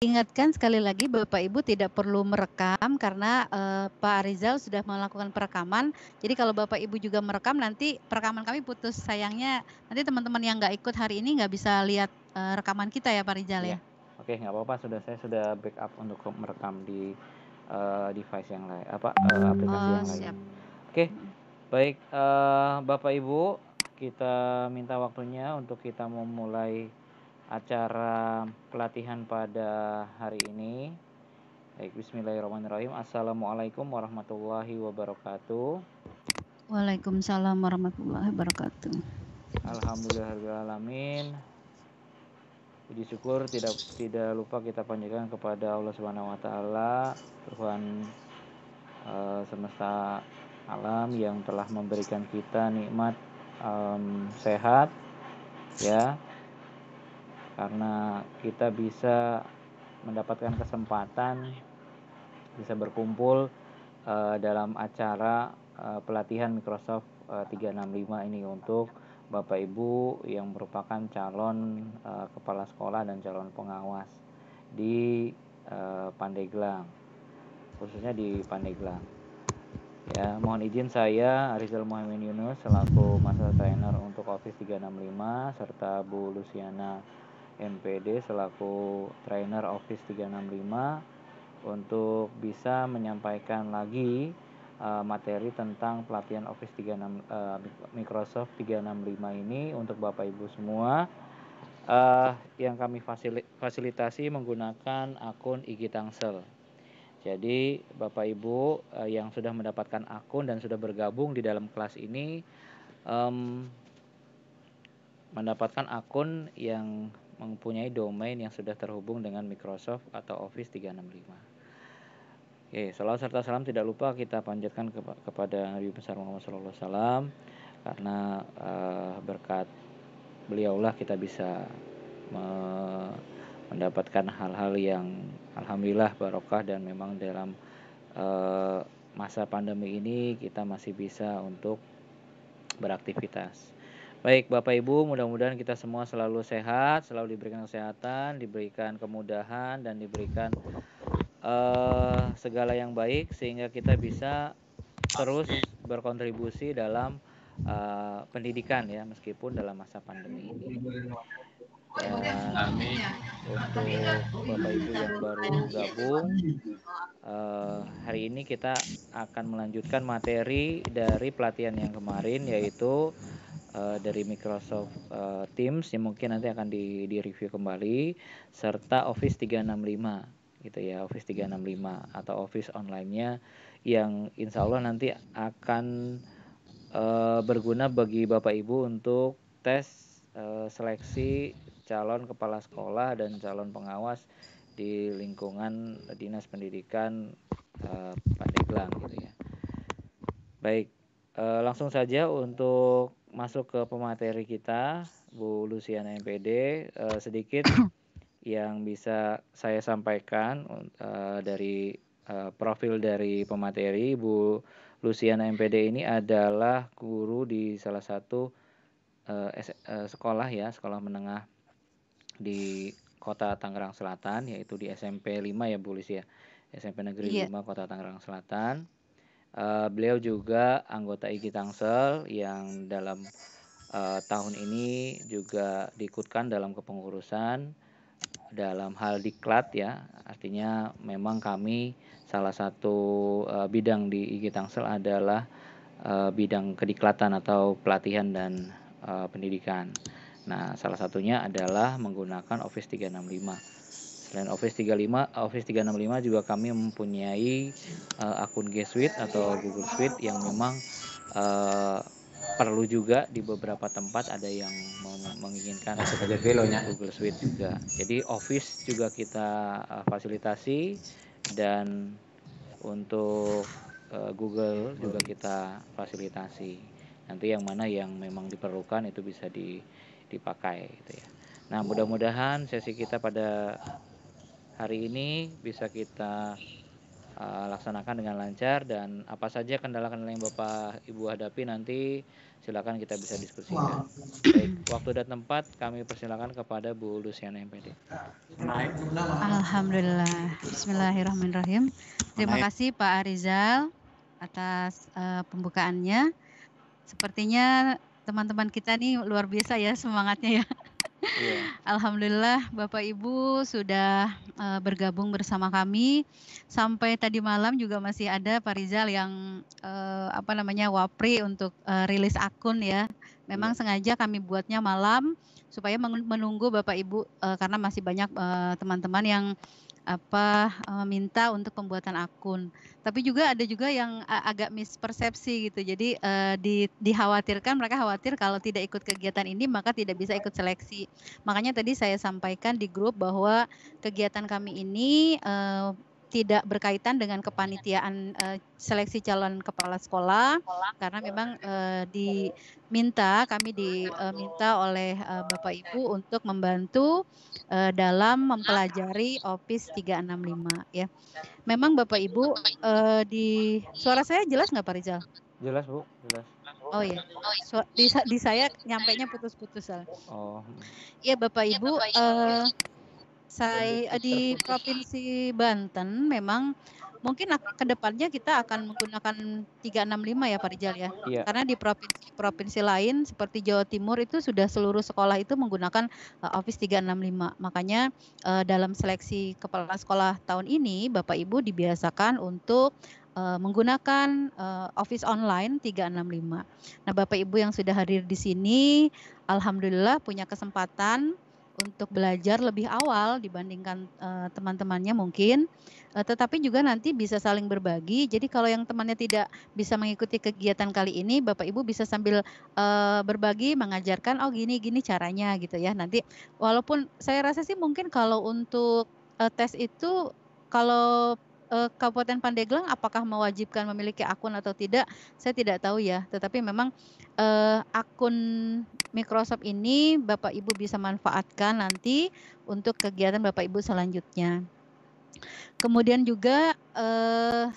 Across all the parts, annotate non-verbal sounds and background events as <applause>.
Ingatkan sekali lagi Bapak Ibu tidak perlu merekam karena uh, Pak Rizal sudah melakukan perekaman. Jadi kalau Bapak Ibu juga merekam nanti perekaman kami putus. Sayangnya nanti teman-teman yang nggak ikut hari ini nggak bisa lihat uh, rekaman kita ya Pak Rizal ya. ya? Oke nggak apa-apa sudah saya sudah backup untuk merekam di uh, device yang lain apa uh, aplikasi oh, yang siap. lain. Oke baik uh, Bapak Ibu kita minta waktunya untuk kita memulai acara pelatihan pada hari ini. Baik, bismillahirrahmanirrahim. Assalamualaikum warahmatullahi wabarakatuh. Waalaikumsalam warahmatullahi wabarakatuh. Alhamdulillahirrahmanirrahim. Puji syukur tidak tidak lupa kita panjatkan kepada Allah Subhanahu wa taala, Tuhan uh, semesta alam yang telah memberikan kita nikmat um, sehat ya karena kita bisa mendapatkan kesempatan bisa berkumpul uh, dalam acara uh, pelatihan Microsoft uh, eh, 365 ini untuk Bapak Ibu yang merupakan calon uh, kepala sekolah dan calon pengawas di uh, Pandeglang khususnya di Pandeglang. Ya, mohon izin saya Arizal Muhammad Yunus selaku Master Trainer untuk Office 365 serta Bu Luciana MPD selaku trainer Office 365 untuk bisa menyampaikan lagi uh, materi tentang pelatihan Office 36 uh, eh, Microsoft 365 ini untuk Bapak Ibu semua uh, yang kami fasilitasi menggunakan akun IG Tangsel. Jadi Bapak Ibu uh, yang sudah mendapatkan akun dan sudah bergabung di dalam kelas ini um, mendapatkan akun yang mempunyai domain yang sudah terhubung dengan Microsoft atau Office 365. Oke, salam serta salam tidak lupa kita panjatkan ke kepada Nabi besar Muhammad Sallallahu SAW karena uh, berkat beliaulah kita bisa me mendapatkan hal-hal yang alhamdulillah barokah dan memang dalam uh, masa pandemi ini kita masih bisa untuk beraktivitas. Baik Bapak Ibu, mudah-mudahan kita semua selalu sehat, selalu diberikan kesehatan, diberikan kemudahan dan diberikan uh, segala yang baik sehingga kita bisa terus berkontribusi dalam uh, pendidikan ya meskipun dalam masa pandemi ini. Dan eh, untuk Bapak Ibu yang baru gabung uh, hari ini kita akan melanjutkan materi dari pelatihan yang kemarin yaitu Eh, dari Microsoft uh, Teams yang mungkin nanti akan di, di review kembali serta Office 365 gitu ya Office 365 atau Office onlinenya yang insya Allah nanti akan uh, berguna bagi Bapak Ibu untuk tes uh, seleksi calon kepala sekolah dan calon pengawas di lingkungan dinas pendidikan uh, Pandeglang gitu ya. Baik, uh, langsung saja untuk masuk ke pemateri kita, Bu Luciana MPD, uh, eh, sedikit <coughs> yang bisa saya sampaikan uh, dari uh, profil dari pemateri Bu Luciana MPD ini adalah guru di salah satu uh, sekolah ya, sekolah menengah di Kota Tangerang Selatan yaitu di SMP 5 ya Bu Lucia. SMP Negeri yeah. 5 Kota Tangerang Selatan Uh, beliau juga anggota IG Tangsel yang dalam uh, tahun ini juga diikutkan dalam kepengurusan dalam hal diklat ya. Artinya memang kami salah satu uh, bidang di IG Tangsel adalah uh, bidang kediklatan atau pelatihan dan uh, pendidikan. Nah, salah satunya adalah menggunakan Office 365. Selain Office 35, Office 365 juga kami mempunyai uh, akun G Suite atau Google Suite yang memang uh, perlu juga di beberapa tempat ada yang menginginkan sebagai velonya Google Suite juga. Jadi Office juga kita uh, fasilitasi dan untuk uh, Google juga kita fasilitasi. Nanti yang mana yang memang diperlukan itu bisa di, dipakai gitu ya. Nah, mudah-mudahan sesi kita pada hari ini bisa kita uh, laksanakan dengan lancar dan apa saja kendala-kendala yang Bapak Ibu hadapi nanti silakan kita bisa diskusikan. Baik, waktu dan tempat kami persilakan kepada Bu Luciana MPD. Alhamdulillah. Bismillahirrahmanirrahim. Terima kasih Pak Arizal atas uh, pembukaannya. Sepertinya teman-teman kita nih luar biasa ya semangatnya ya. Yeah. Alhamdulillah Bapak Ibu sudah uh, bergabung bersama kami sampai tadi malam juga masih ada Pak Rizal yang uh, apa namanya wapri untuk uh, rilis akun ya. Memang yeah. sengaja kami buatnya malam supaya menunggu Bapak Ibu uh, karena masih banyak teman-teman uh, teman -teman yang apa eh, minta untuk pembuatan akun. Tapi juga ada juga yang eh, agak mispersepsi gitu. Jadi eh, di, dikhawatirkan mereka khawatir kalau tidak ikut kegiatan ini maka tidak bisa ikut seleksi. Makanya tadi saya sampaikan di grup bahwa kegiatan kami ini eh, tidak berkaitan dengan kepanitiaan uh, seleksi calon kepala sekolah karena memang uh, diminta kami diminta eh, oleh uh, Bapak Ibu untuk membantu uh, dalam mempelajari Office 365 ya. Memang Bapak Ibu uh, di suara saya jelas nggak Pak Rizal? Jelas Bu, jelas. Oh iya, so, di, di saya nyampainya putus-putus. Oh. Iya, Bapak Ibu, ya, Bapak Ibu uh, saya di Provinsi Banten memang mungkin kedepannya kita akan menggunakan 365 ya Pak Rijal ya. Iya. Karena di provinsi-provinsi lain seperti Jawa Timur itu sudah seluruh sekolah itu menggunakan uh, Office 365. Makanya uh, dalam seleksi kepala sekolah tahun ini Bapak Ibu dibiasakan untuk uh, menggunakan uh, eh, Office online 365. Nah, Bapak Ibu yang sudah hadir di sini alhamdulillah punya kesempatan untuk belajar lebih awal dibandingkan uh, teman-temannya mungkin, uh, tetapi juga nanti bisa saling berbagi. Jadi kalau yang temannya tidak bisa mengikuti kegiatan kali ini, Bapak Ibu bisa sambil uh, berbagi mengajarkan oh gini gini caranya gitu ya. Nanti walaupun saya rasa sih mungkin kalau untuk uh, tes itu kalau Eh, Kabupaten Pandeglang apakah mewajibkan memiliki akun atau tidak? Saya tidak tahu ya, tetapi memang eh, akun Microsoft ini Bapak Ibu bisa manfaatkan nanti untuk kegiatan Bapak Ibu selanjutnya. Kemudian juga eh,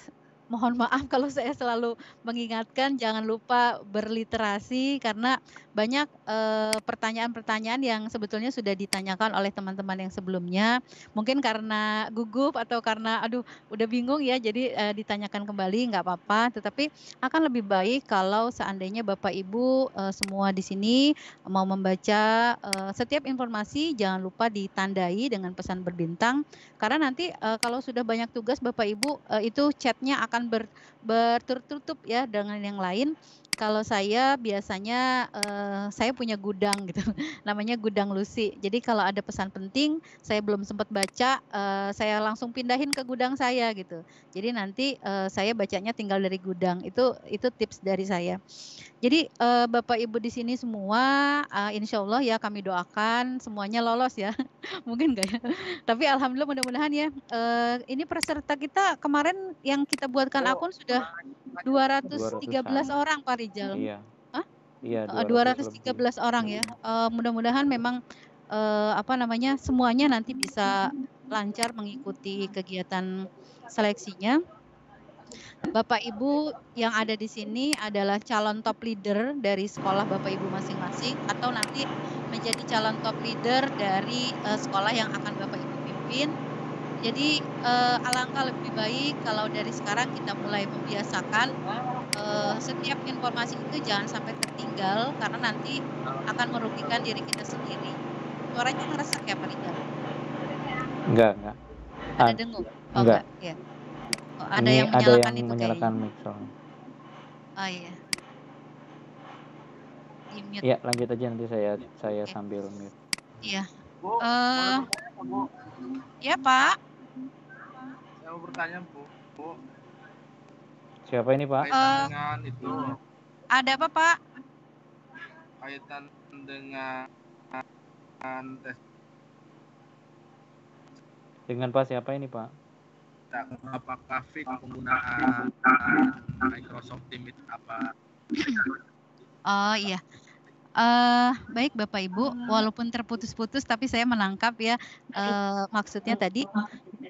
mohon maaf <laughs> kalau saya selalu mengingatkan jangan lupa berliterasi karena banyak eh, pertanyaan-pertanyaan eh, yang sebetulnya sudah ditanyakan oleh teman-teman yang sebelumnya. Mungkin karena gugup atau karena aduh udah bingung ya, jadi eh, ditanyakan kembali nggak apa-apa. Tetapi akan lebih baik kalau seandainya Bapak Ibu eh, semua di sini mau membaca eh, setiap informasi jangan lupa ditandai dengan pesan berbintang karena nanti eh, kalau sudah banyak tugas Bapak Ibu itu chatnya akan ber, bertutup ya dengan yang lain kalau saya biasanya uh, saya punya gudang gitu, <laughs> namanya gudang Lucy. Jadi kalau ada pesan penting, saya belum sempat baca, uh, saya langsung pindahin ke gudang saya gitu. Jadi nanti uh, saya bacanya tinggal dari gudang. Itu itu tips dari saya. Jadi uh, Bapak Ibu di sini semua, uh, insya Allah ya kami doakan semuanya lolos ya, <laughs> mungkin enggak ya. Tapi alhamdulillah mudah-mudahan ya. Uh, ini peserta kita kemarin yang kita buatkan oh, akun sudah 213 200 orang Pak Rijal. Iya. Hah? Iya, 200 213 lebih. orang ya. Uh, mudah-mudahan memang uh, apa namanya semuanya nanti bisa lancar mengikuti kegiatan seleksinya. Bapak Ibu yang ada di sini adalah calon top leader dari sekolah Bapak Ibu masing-masing atau nanti menjadi calon top leader dari uh, sekolah yang akan Bapak Ibu pimpin. Jadi uh, alangkah lebih baik kalau dari sekarang kita mulai membiasakan uh, setiap informasi itu jangan sampai tertinggal karena nanti akan merugikan diri kita sendiri. Suaranya ngerasa kayak Pak Rizal? Enggak, enggak. Ada dengung? Oh, enggak. enggak. Ya. Oh, ada ini yang ada yang itu ya? menyalakan mic soalnya. Oh iya. Iya mute Ya lanjut aja nanti saya saya okay. sambil mute. Iya. Eh uh, Ya Pak. Saya mau bertanya Bu. Bu. Siapa ini Pak? Kaitan uh, itu. Ada apa Pak? Kaitan dengan dengan tes. Dengan Pak siapa ini Pak? kita apakah fit penggunaan Microsoft Teams itu apa? Oh iya. Uh, baik Bapak Ibu, walaupun terputus-putus tapi saya menangkap ya uh, maksudnya tadi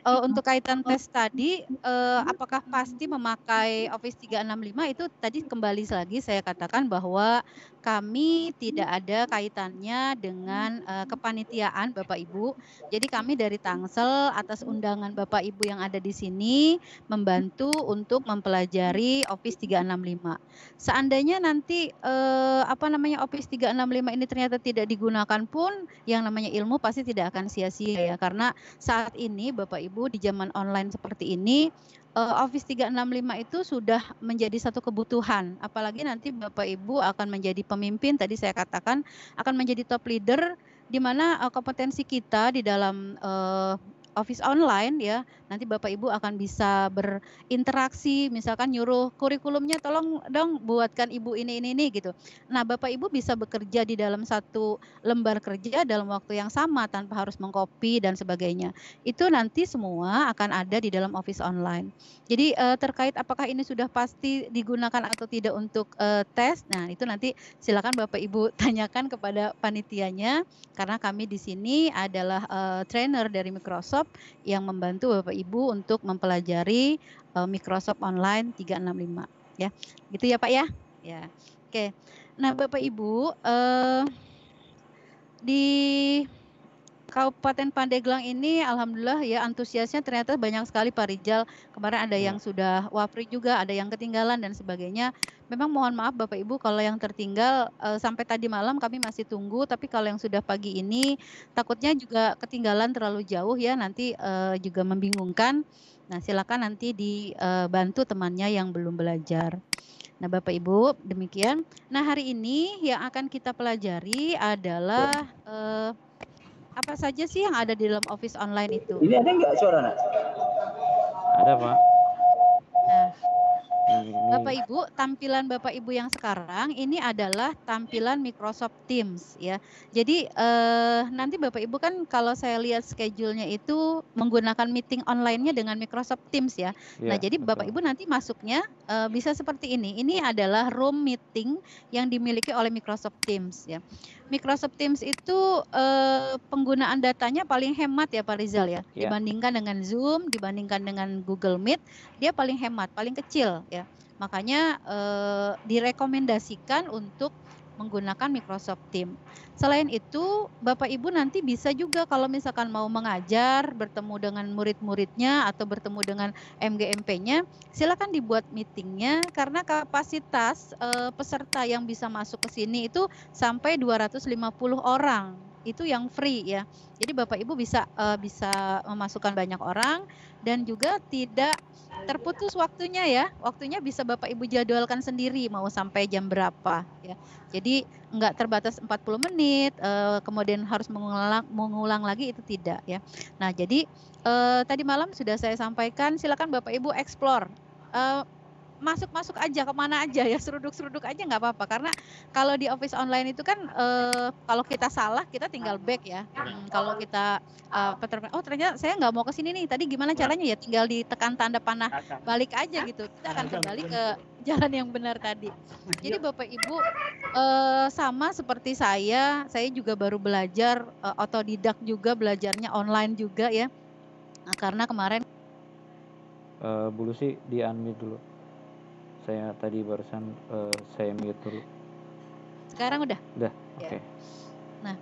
uh, untuk kaitan oh. tes tadi, uh, apakah pasti memakai Office 365 itu tadi kembali lagi saya katakan bahwa kami tidak ada kaitannya dengan uh, kepanitiaan Bapak Ibu. Jadi kami dari Tangsel atas undangan Bapak Ibu yang ada di sini membantu untuk mempelajari Office 365. Seandainya nanti uh, apa namanya Office 365 ini ternyata tidak digunakan pun yang namanya ilmu pasti tidak akan sia-sia ya karena saat ini Bapak Ibu di zaman online seperti ini eh, Office 365 itu sudah menjadi satu kebutuhan. Apalagi nanti Bapak Ibu akan menjadi pemimpin, tadi saya katakan akan menjadi top leader di mana eh, kompetensi kita di dalam eh, office online ya Nanti Bapak Ibu akan bisa berinteraksi, misalkan nyuruh kurikulumnya tolong dong buatkan Ibu ini ini ini gitu. Nah, Bapak Ibu bisa bekerja di dalam satu lembar kerja dalam waktu yang sama tanpa harus mengkopi dan sebagainya. Itu nanti semua akan ada di dalam office online. Jadi eh, terkait apakah ini sudah pasti digunakan atau tidak untuk eh, tes, nah itu nanti silakan Bapak Ibu <laughs> tanyakan kepada panitianya karena kami di sini adalah eh, trainer dari Microsoft yang membantu Bapak Ibu ibu untuk mempelajari uh, Microsoft Online 365 ya. Gitu ya Pak ya? Ya. Oke. Nah, Bapak Ibu, uh, di Kabupaten Pandeglang ini alhamdulillah ya antusiasnya ternyata banyak sekali Pak Rijal. Kemarin ada ya. yang sudah wafri juga, ada yang ketinggalan dan sebagainya. Memang mohon maaf Bapak Ibu kalau yang tertinggal uh, sampai tadi malam kami masih tunggu tapi kalau yang sudah pagi ini takutnya juga ketinggalan terlalu jauh ya nanti uh, juga membingungkan. Nah, silakan nanti dibantu eh, temannya yang belum belajar. Nah, Bapak Ibu, demikian. Nah, hari ini yang akan kita pelajari adalah uh, apa saja sih yang ada di dalam office online itu? Ini ada nggak suara, Nak? Ada, Pak. Nah, Bapak Ibu, tampilan Bapak Ibu yang sekarang ini adalah tampilan Microsoft Teams ya. Jadi eh, nanti Bapak Ibu kan kalau saya lihat schedule-nya itu menggunakan meeting online-nya dengan Microsoft Teams ya. ya nah, jadi Bapak Ibu nanti masuknya eh, bisa seperti ini. Ini adalah room meeting yang dimiliki oleh Microsoft Teams ya. Microsoft Teams itu eh, penggunaan datanya paling hemat ya Pak Rizal ya. ya. Dibandingkan dengan Zoom, dibandingkan dengan Google Meet, dia paling hemat, paling kecil ya. Makanya eh, direkomendasikan untuk menggunakan Microsoft Teams. Selain itu, Bapak Ibu nanti bisa juga kalau misalkan mau mengajar, bertemu dengan murid-muridnya atau bertemu dengan MGMP-nya, silakan dibuat meetingnya karena kapasitas eh, peserta yang bisa masuk ke sini itu sampai 250 orang itu yang free ya. Jadi Bapak Ibu bisa uh, bisa memasukkan banyak orang dan juga tidak terputus waktunya ya. Waktunya bisa Bapak Ibu jadwalkan sendiri mau sampai jam berapa ya. Jadi enggak terbatas 40 menit eh, kemudian harus mengulang mengulang lagi itu tidak ya. Nah, jadi eh, tadi malam sudah saya sampaikan silakan Bapak Ibu explore eh, masuk-masuk aja kemana aja ya seruduk-seruduk aja nggak apa-apa karena kalau di office online itu kan uh, kalau kita salah kita tinggal back ya hmm, kalau kita uh, oh ternyata saya nggak mau ke sini nih tadi gimana caranya ya tinggal ditekan tanda panah balik aja gitu kita akan kembali ke jalan yang benar tadi. Jadi Bapak Ibu eh, sama seperti saya, saya juga baru belajar eh, otodidak juga belajarnya online juga ya. Nah, karena kemarin uh, Bu di unmute dulu saya tadi barusan uh, saya mute dulu sekarang udah udah ya. oke okay. ya. nah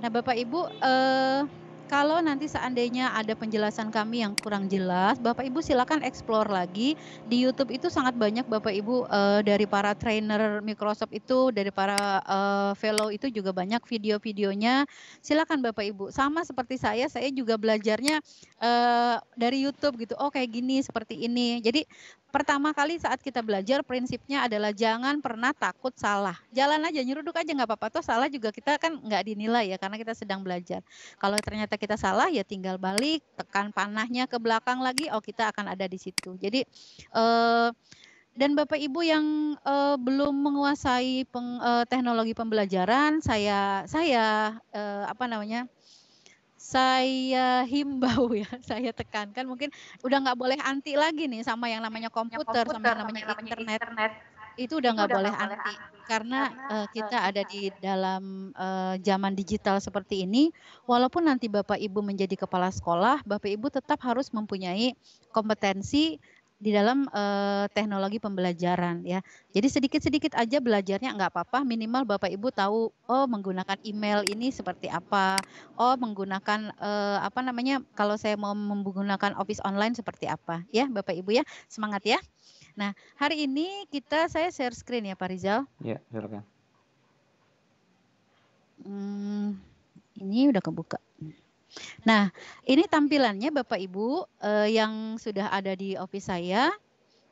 nah bapak ibu uh, kalau nanti seandainya ada penjelasan kami yang kurang jelas, Bapak Ibu silakan explore lagi di YouTube itu sangat banyak Bapak Ibu uh, dari para trainer Microsoft itu, dari para uh, fellow itu juga banyak video-videonya. Silakan Bapak Ibu. Sama seperti saya, saya juga belajarnya uh, dari YouTube gitu. Oh kayak gini, seperti ini. Jadi pertama kali saat kita belajar prinsipnya adalah jangan pernah takut salah. Jalan aja nyeruduk aja nggak apa-apa. Toh salah juga kita kan nggak dinilai ya karena kita sedang belajar. Kalau ternyata kita salah ya tinggal balik, tekan panahnya ke belakang lagi, oh kita akan ada di situ. Jadi eh, dan Bapak Ibu yang uh, belum menguasai peng, uh, teknologi pembelajaran, saya saya uh, apa namanya? Saya himbau <laughs> ya, saya tekankan mungkin udah nggak boleh anti lagi nih sama yang namanya komputer, komputer sama yang namanya, namanya internet. internet itu udah nggak boleh anti, anti. karena, karena uh, kita ada di dalam uh, zaman digital seperti ini walaupun nanti Bapak Ibu menjadi kepala sekolah Bapak Ibu tetap harus mempunyai kompetensi di dalam uh, teknologi pembelajaran ya. Jadi sedikit-sedikit aja belajarnya nggak apa-apa. Minimal Bapak Ibu tahu oh menggunakan email ini seperti apa. Oh menggunakan uh, apa namanya kalau saya mau menggunakan office online seperti apa ya Bapak Ibu ya. Semangat ya. Nah, hari ini kita saya share screen ya Pak Rizal. Iya, silakan. Hmm, ini udah kebuka. Nah, ini tampilannya Bapak Ibu eh, yang sudah ada di office saya.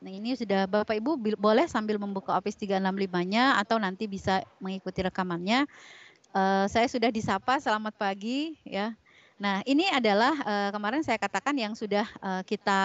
Nah, ini sudah Bapak Ibu boleh sambil membuka Office 365-nya atau nanti bisa mengikuti rekamannya. Eh, saya sudah disapa selamat pagi ya. Nah, ini adalah uh, kemarin saya katakan yang sudah uh, kita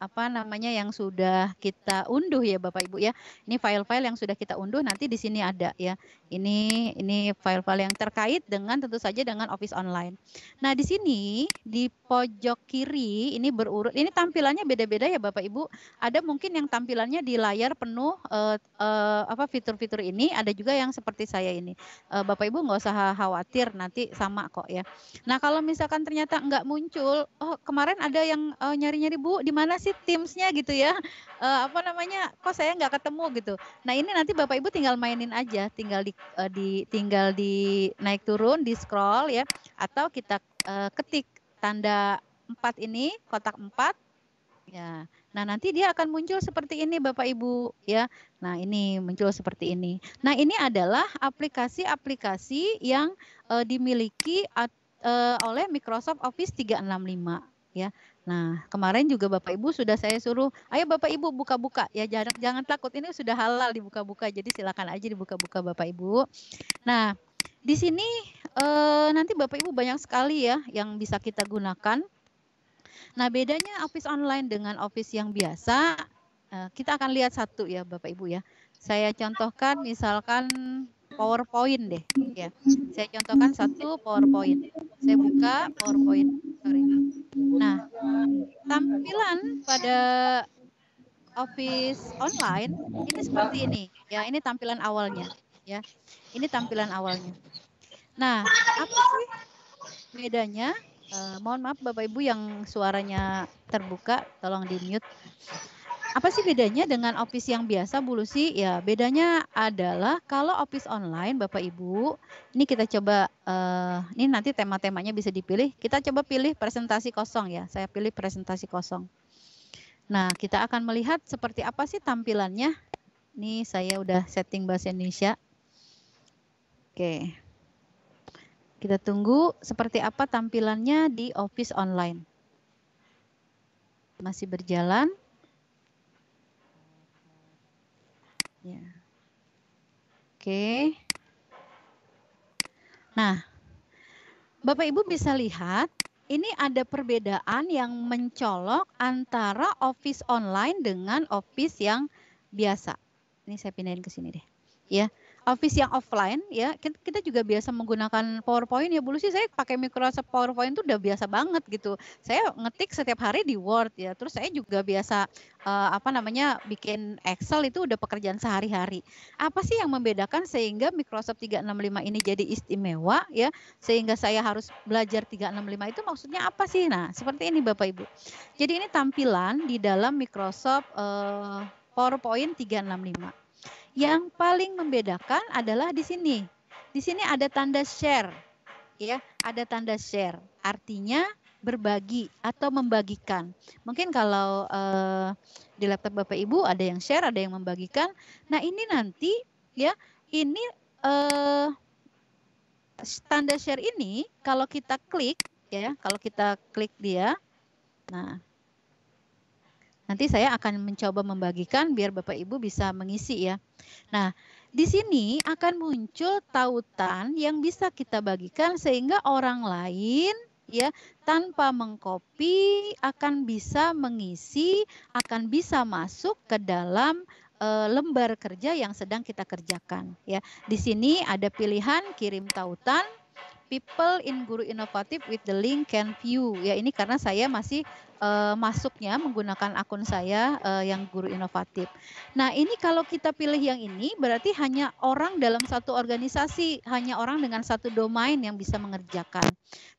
apa namanya yang sudah kita unduh ya Bapak Ibu ya. Ini file-file yang sudah kita unduh nanti di sini ada ya. Ini ini file-file yang terkait dengan tentu saja dengan Office online. Nah, di sini di pojok kiri ini berurut ini tampilannya beda-beda ya Bapak Ibu. Ada mungkin yang tampilannya di layar penuh uh, uh, apa fitur-fitur ini, ada juga yang seperti saya ini. Uh, Bapak Ibu nggak usah khawatir nanti sama kok ya. Nah, kalau misalkan ternyata nggak muncul, oh kemarin ada yang nyari-nyari uh, Bu, di mana sih sih gitu ya? Uh, apa namanya? Kok saya nggak ketemu gitu. Nah ini nanti bapak ibu tinggal mainin aja, tinggal di, uh, di tinggal di naik turun, di scroll ya, atau kita uh, ketik tanda empat ini kotak empat. Ya, nah nanti dia akan muncul seperti ini Bapak Ibu ya. Nah ini muncul seperti ini. Nah ini adalah aplikasi-aplikasi yang uh, dimiliki at, uh, oleh Microsoft Office 365 ya. Nah, kemarin juga Bapak Ibu sudah saya suruh, ayo Bapak Ibu buka-buka ya jangan jangan takut ini sudah halal dibuka-buka. Jadi silakan aja dibuka-buka Bapak Ibu. Nah, di sini e, nanti Bapak Ibu banyak sekali ya yang bisa kita gunakan. Nah, bedanya office online dengan office yang biasa, e, kita akan lihat satu ya Bapak Ibu ya. Saya contohkan misalkan PowerPoint deh. Ya, saya contohkan satu PowerPoint. Saya buka PowerPoint. Sorry. Nah, tampilan pada Office online ini seperti ini. Ya, ini tampilan awalnya. Ya, ini tampilan awalnya. Nah, apa sih bedanya? Uh, mohon maaf Bapak Ibu yang suaranya terbuka, tolong di mute apa sih bedanya dengan opis yang biasa Bu Lucy? Ya, bedanya adalah kalau opis online Bapak Ibu, ini kita coba uh, ini nanti tema-temanya bisa dipilih. Kita coba pilih presentasi kosong ya. Saya pilih presentasi kosong. Nah, kita akan melihat seperti apa sih tampilannya. Ini saya udah setting bahasa Indonesia. Oke. Kita tunggu seperti apa tampilannya di office online. Masih berjalan. Ya. Oke. Nah, Bapak Ibu bisa lihat ini ada perbedaan yang mencolok antara office online dengan office yang biasa. Ini saya pindahin ke sini deh. Ya office yang offline ya kita juga biasa menggunakan PowerPoint ya dulu sih saya pakai Microsoft PowerPoint itu udah biasa banget gitu saya ngetik setiap hari di Word ya terus saya juga biasa uh, apa namanya bikin Excel itu udah pekerjaan sehari-hari apa sih yang membedakan sehingga Microsoft 365 ini jadi istimewa ya sehingga saya harus belajar 365 itu maksudnya apa sih nah seperti ini Bapak Ibu jadi ini tampilan di dalam Microsoft uh, PowerPoint 365 yang paling membedakan adalah di sini. Di sini ada tanda share. Ya, ada tanda share. Artinya berbagi atau membagikan. Mungkin kalau uh, di laptop Bapak Ibu ada yang share, ada yang membagikan. Nah, ini nanti ya, ini uh, tanda share ini kalau kita klik ya, kalau kita klik dia. Nah, Nanti saya akan mencoba membagikan biar Bapak Ibu bisa mengisi ya. Nah, di sini akan muncul tautan yang bisa kita bagikan sehingga orang lain ya tanpa mengcopy akan bisa mengisi, akan bisa masuk ke dalam eh, lembar kerja yang sedang kita kerjakan ya. Di sini ada pilihan kirim tautan people in guru inovatif with the link can view ya ini karena saya masih uh, masuknya menggunakan akun saya uh, yang guru inovatif. Nah, ini kalau kita pilih yang ini berarti hanya orang dalam satu organisasi, hanya orang dengan satu domain yang bisa mengerjakan.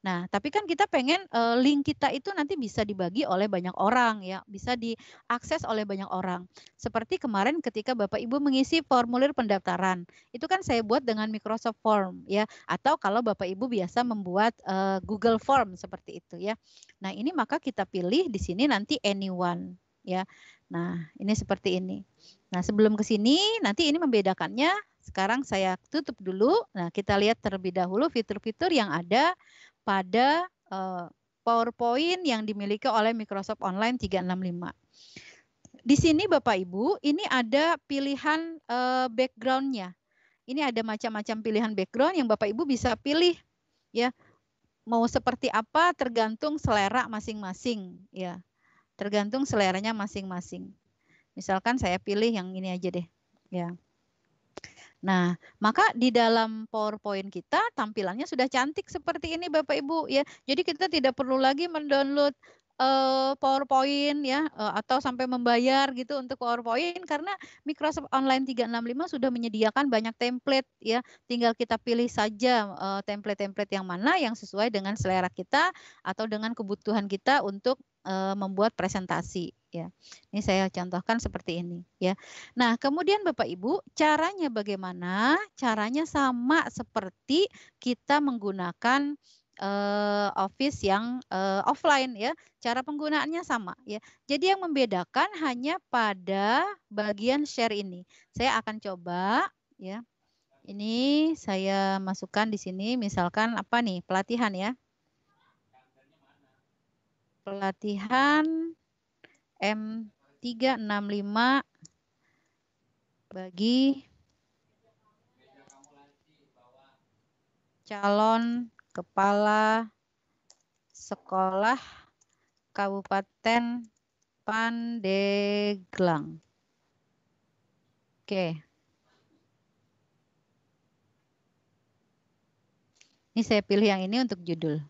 Nah, tapi kan kita pengen uh, link kita itu nanti bisa dibagi oleh banyak orang ya, bisa diakses oleh banyak orang. Seperti kemarin ketika Bapak Ibu mengisi formulir pendaftaran, itu kan saya buat dengan Microsoft Form ya atau kalau Bapak Ibu biasa membuat uh, Google Form seperti itu ya. Nah, ini maka kita pilih pilih di sini nanti anyone ya. Nah, ini seperti ini. Nah, sebelum ke sini nanti ini membedakannya. Sekarang saya tutup dulu. Nah, kita lihat terlebih dahulu fitur-fitur yang ada pada uh, PowerPoint yang dimiliki oleh Microsoft Online 365. Di sini Bapak Ibu, ini ada pilihan uh, backgroundnya. Ini ada macam-macam pilihan background yang Bapak Ibu bisa pilih ya mau seperti apa tergantung selera masing-masing ya. Tergantung seleranya masing-masing. Misalkan saya pilih yang ini aja deh ya. Nah, maka di dalam PowerPoint kita tampilannya sudah cantik seperti ini Bapak Ibu ya. Jadi kita tidak perlu lagi mendownload Eh, PowerPoint ya eh, atau sampai membayar gitu untuk PowerPoint karena Microsoft Online 365 sudah menyediakan banyak template ya. Tinggal kita pilih saja eh, template-template yang mana yang sesuai dengan selera kita atau dengan kebutuhan kita untuk membuat presentasi ya. Ini saya contohkan seperti ini ya. Nah, kemudian Bapak Ibu, caranya bagaimana? Caranya sama seperti kita menggunakan uh, office yang uh, offline ya. Cara penggunaannya sama ya. Jadi yang membedakan hanya pada bagian share ini. Saya akan coba ya. Ini saya masukkan di sini misalkan apa nih? Pelatihan ya. Pelatihan M365 bagi calon Kepala Sekolah Kabupaten Pandeglang. Oke. Ini saya pilih yang ini untuk judul.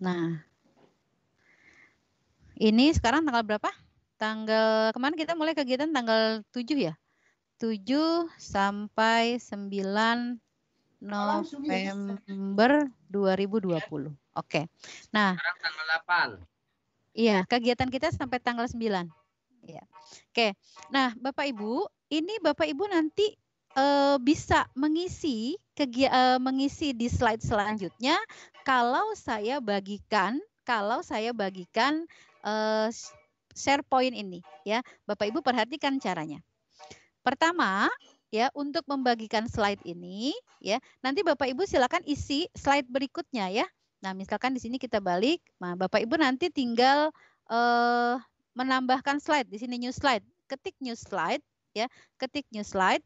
Nah, ini sekarang tanggal berapa? Tanggal kemarin kita mulai kegiatan tanggal 7 ya. 7 sampai 9 Ya, November 2020. Oke. Okay. Nah, sekarang tanggal 8. Iya, kegiatan kita sampai tanggal 9. Iya. Oke. Okay. Nah, Bapak Ibu, ini Bapak Ibu nanti uh, bisa mengisi kegia, uh, eh, mengisi di slide selanjutnya kalau saya bagikan kalau saya bagikan uh, SharePoint ini ya. Bapak Ibu perhatikan caranya. Pertama, ya untuk membagikan slide ini ya. Nanti Bapak Ibu silakan isi slide berikutnya ya. Nah, misalkan di sini kita balik, nah Bapak Ibu nanti tinggal eh, menambahkan slide di sini new slide. Ketik new slide ya, ketik new slide.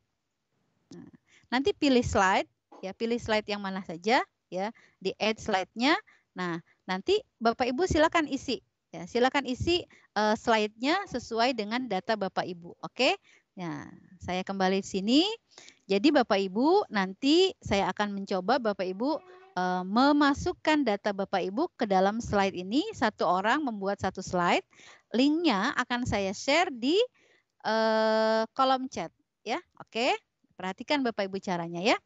Nah, nanti pilih slide ya, pilih slide yang mana saja ya, di add slide-nya. Nah, nanti Bapak Ibu silakan isi ya, silakan isi uh, slide-nya sesuai dengan data Bapak Ibu. Oke. Ya, saya kembali di sini. Jadi Bapak Ibu, nanti saya akan mencoba Bapak Ibu e, memasukkan data Bapak Ibu ke dalam slide ini. Satu orang membuat satu slide. Linknya akan saya share di e, kolom chat. Ya, oke. Okay. Perhatikan Bapak Ibu caranya ya.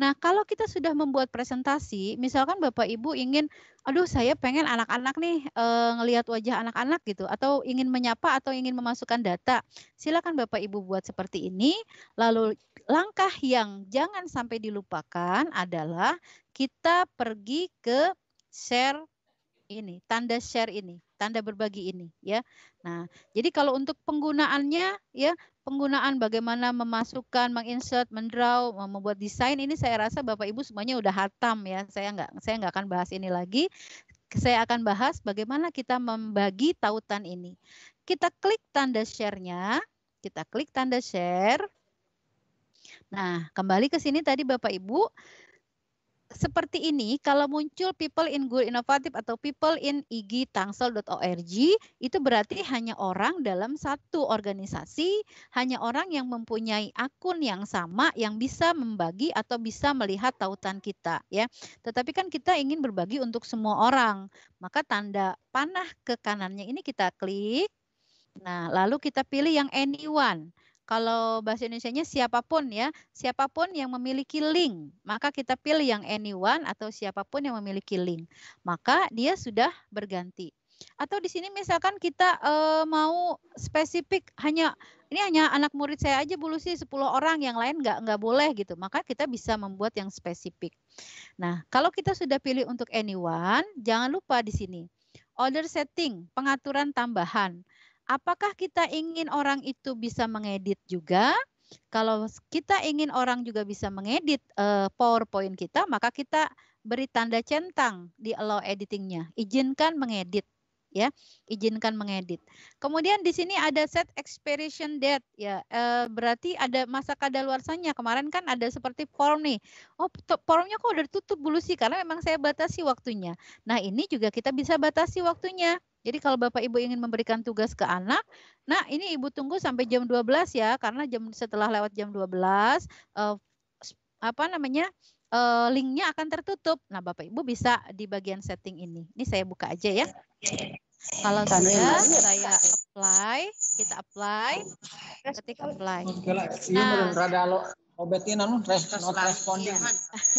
Nah, kalau kita sudah membuat presentasi, misalkan Bapak Ibu ingin, aduh saya pengen anak-anak nih e, ngelihat wajah anak-anak gitu, atau ingin menyapa atau ingin memasukkan data, silakan Bapak Ibu buat seperti ini. Lalu langkah yang jangan sampai dilupakan adalah kita pergi ke share ini, tanda share ini tanda berbagi ini ya. Nah, jadi kalau untuk penggunaannya ya, penggunaan bagaimana memasukkan, menginsert, mendraw, membuat desain ini saya rasa Bapak Ibu semuanya udah hatam ya. Saya nggak saya nggak akan bahas ini lagi. Saya akan bahas bagaimana kita membagi tautan ini. Kita klik tanda share-nya, kita klik tanda share. Nah, kembali ke sini tadi Bapak Ibu, seperti ini kalau muncul people in good Innovative atau people in igtangsel.org itu berarti hanya orang dalam satu organisasi, hanya orang yang mempunyai akun yang sama yang bisa membagi atau bisa melihat tautan kita ya. Tetapi kan kita ingin berbagi untuk semua orang. Maka tanda panah ke kanannya ini kita klik. Nah, lalu kita pilih yang anyone. Kalau bahasa Indonesia-nya siapapun ya, siapapun yang memiliki link, maka kita pilih yang anyone atau siapapun yang memiliki link. Maka dia sudah berganti. Atau di sini misalkan kita e, mau spesifik hanya ini hanya anak murid saya aja bulu sih, 10 orang yang lain nggak nggak boleh gitu maka kita bisa membuat yang spesifik nah kalau kita sudah pilih untuk anyone jangan lupa di sini order setting pengaturan tambahan apakah kita ingin orang itu bisa mengedit juga? Kalau kita ingin orang juga bisa mengedit uh, PowerPoint kita, maka kita beri tanda centang di allow editingnya. Izinkan mengedit ya izinkan mengedit kemudian di sini ada set expiration date ya e, berarti ada masa kadaluarsanya kemarin kan ada seperti form nih oh formnya kok udah tutup dulu sih karena memang saya batasi waktunya nah ini juga kita bisa batasi waktunya jadi kalau Bapak Ibu ingin memberikan tugas ke anak, nah ini Ibu tunggu sampai jam 12 ya karena jam setelah lewat jam 12 e, eh, apa namanya? Eh, linknya akan tertutup. Nah, Bapak Ibu bisa di bagian setting ini. Ini saya buka aja ya. Kalau sudah saya apply, kita apply, ketik apply. Iya, nah, anu, iya, <laughs>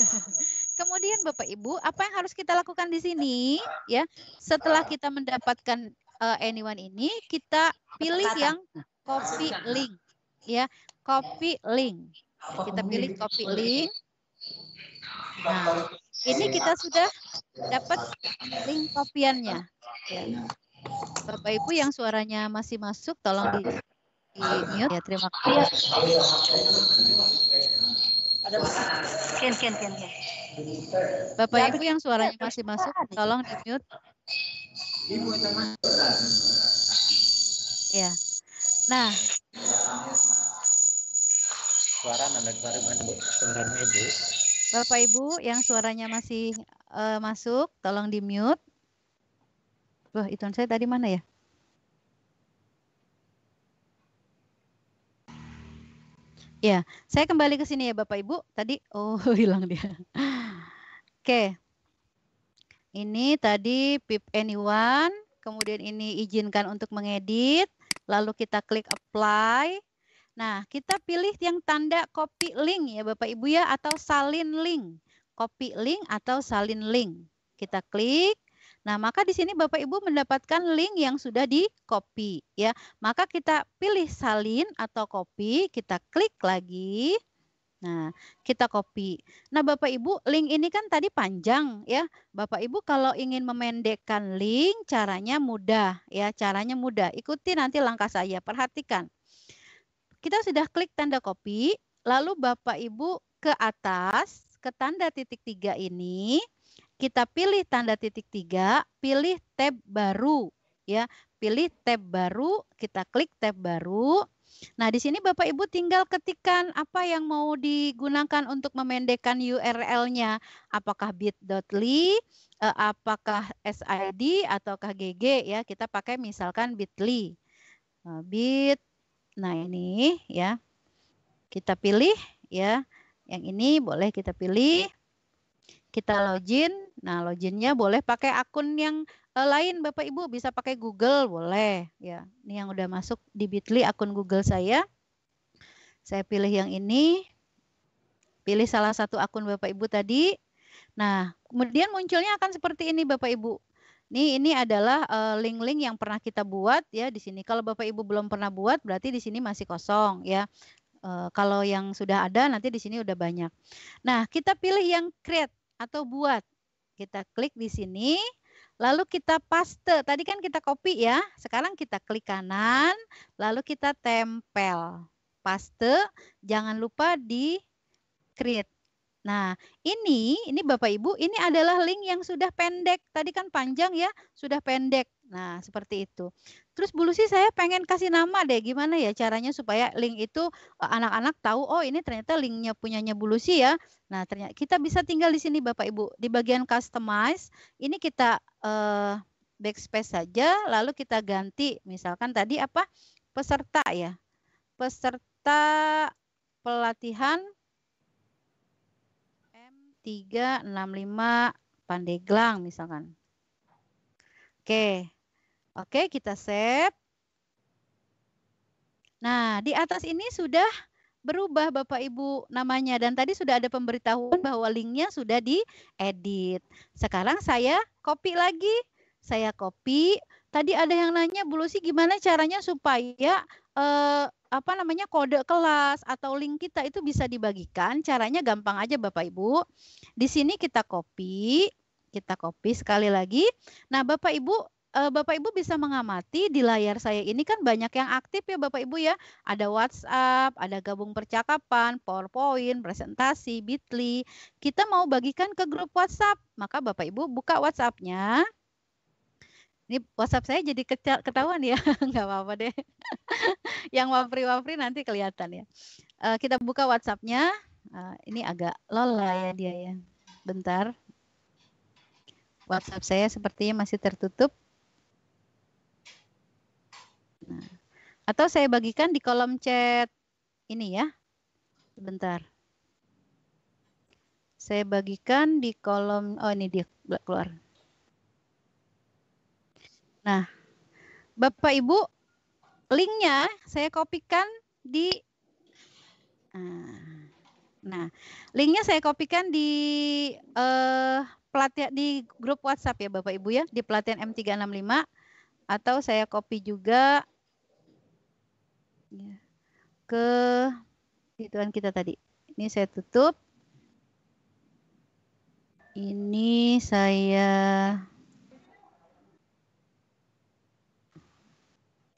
Kemudian Bapak Ibu, apa yang harus kita lakukan di sini ya? Setelah kita mendapatkan uh, anyone ini, kita pilih yang copy link ya, copy link. Kita pilih copy link Nah, nah, ini kita sudah dapat link kopiannya. Bapak Ibu yang suaranya masih masuk, tolong di, di mute. Ya, terima kasih. Ken, ken, ken, ken. Bapak ya, Ibu yang suaranya masih masuk, tolong di mute. Ya. Nah, suara nanda suara bu. suara ibu. Bapak Ibu yang suaranya masih uh, masuk, tolong di mute. Wah, itu saya tadi mana ya? Ya, saya kembali ke sini ya Bapak Ibu. Tadi oh <laughs> hilang dia. Oke. Ini tadi pip anyone, kemudian ini izinkan untuk mengedit, lalu kita klik apply. Nah, kita pilih yang tanda copy link ya Bapak Ibu ya atau salin link. Copy link atau salin link. Kita klik. Nah, maka di sini Bapak Ibu mendapatkan link yang sudah di-copy ya. Maka kita pilih salin atau copy, kita klik lagi. Nah, kita copy. Nah, Bapak Ibu, link ini kan tadi panjang ya. Bapak Ibu kalau ingin memendekkan link caranya mudah ya, caranya mudah. Ikuti nanti langkah saya, perhatikan. Kita sudah klik tanda copy, lalu Bapak Ibu ke atas ke tanda titik tiga ini, kita pilih tanda titik tiga, pilih tab baru, ya, pilih tab baru, kita klik tab baru. Nah, di sini Bapak Ibu tinggal ketikan apa yang mau digunakan untuk memendekkan URL-nya, apakah bit.ly, eh, apakah SID ataukah GG ya, kita pakai misalkan bit.ly. Nah, bit Nah, ini ya. Kita pilih ya. Yang ini boleh kita pilih. Kita login. Nah, loginnya boleh pakai akun yang eh, lain Bapak Ibu bisa pakai Google boleh ya. Ini yang udah masuk di Bitly akun Google saya. Saya pilih yang ini. Pilih salah satu akun Bapak Ibu tadi. Nah, kemudian munculnya akan seperti ini Bapak Ibu. Nih, ini adalah link-link yang pernah kita buat ya di sini. Kalau Bapak Ibu belum pernah buat, berarti di sini masih kosong ya. Uh, kalau yang sudah ada nanti di sini udah banyak. Nah, kita pilih yang create atau buat. Kita klik di sini, lalu kita paste. Tadi kan kita copy ya. Sekarang kita klik kanan, lalu kita tempel. Paste, jangan lupa di create. Nah, ini ini Bapak Ibu, ini adalah link yang sudah pendek. Tadi kan panjang ya, sudah pendek. Nah, seperti itu. Terus Bu Lucy saya pengen kasih nama deh gimana ya caranya supaya link itu eh, anak-anak tahu oh ini ternyata linknya punyanya Bu Lucy ya. Nah, ternyata kita bisa tinggal di sini Bapak Ibu. Di bagian customize ini kita eh, backspace saja lalu kita ganti misalkan tadi apa? peserta ya. Peserta pelatihan 365 Pandeglang misalkan. Oke. Oke, kita save. Nah, di atas ini sudah berubah Bapak Ibu namanya dan tadi sudah ada pemberitahuan bahwa linknya sudah diedit. Sekarang saya copy lagi, saya copy. Tadi ada yang nanya Bu Lucy gimana caranya supaya uh, apa namanya kode kelas atau link kita itu bisa dibagikan. Caranya gampang aja Bapak Ibu. Di sini kita copy, kita copy sekali lagi. Nah, Bapak Ibu eh, Bapak Ibu bisa mengamati di layar saya ini kan banyak yang aktif ya Bapak Ibu ya. Ada WhatsApp, ada gabung percakapan, PowerPoint, presentasi, Bitly. Kita mau bagikan ke grup WhatsApp, maka Bapak Ibu buka WhatsApp-nya. Ini WhatsApp saya jadi ketahuan ya, <laughs> nggak apa-apa deh. <laughs> Yang wapri-wapri nanti kelihatan ya. Eh, kita buka WhatsAppnya. Eh, ini agak lola ya iya. dia ya. Bentar. WhatsApp saya sepertinya masih tertutup. Nah, atau saya bagikan di kolom chat ini ya. Sebentar. Saya bagikan di kolom oh ini dia keluar. Nah, Bapak Ibu, linknya saya kopikan di ah, Nah, linknya saya kopikan di eh, pelatihan di grup WhatsApp ya Bapak Ibu ya di pelatihan M365 atau saya copy juga ya, ke situan kita tadi. Ini saya tutup. Ini saya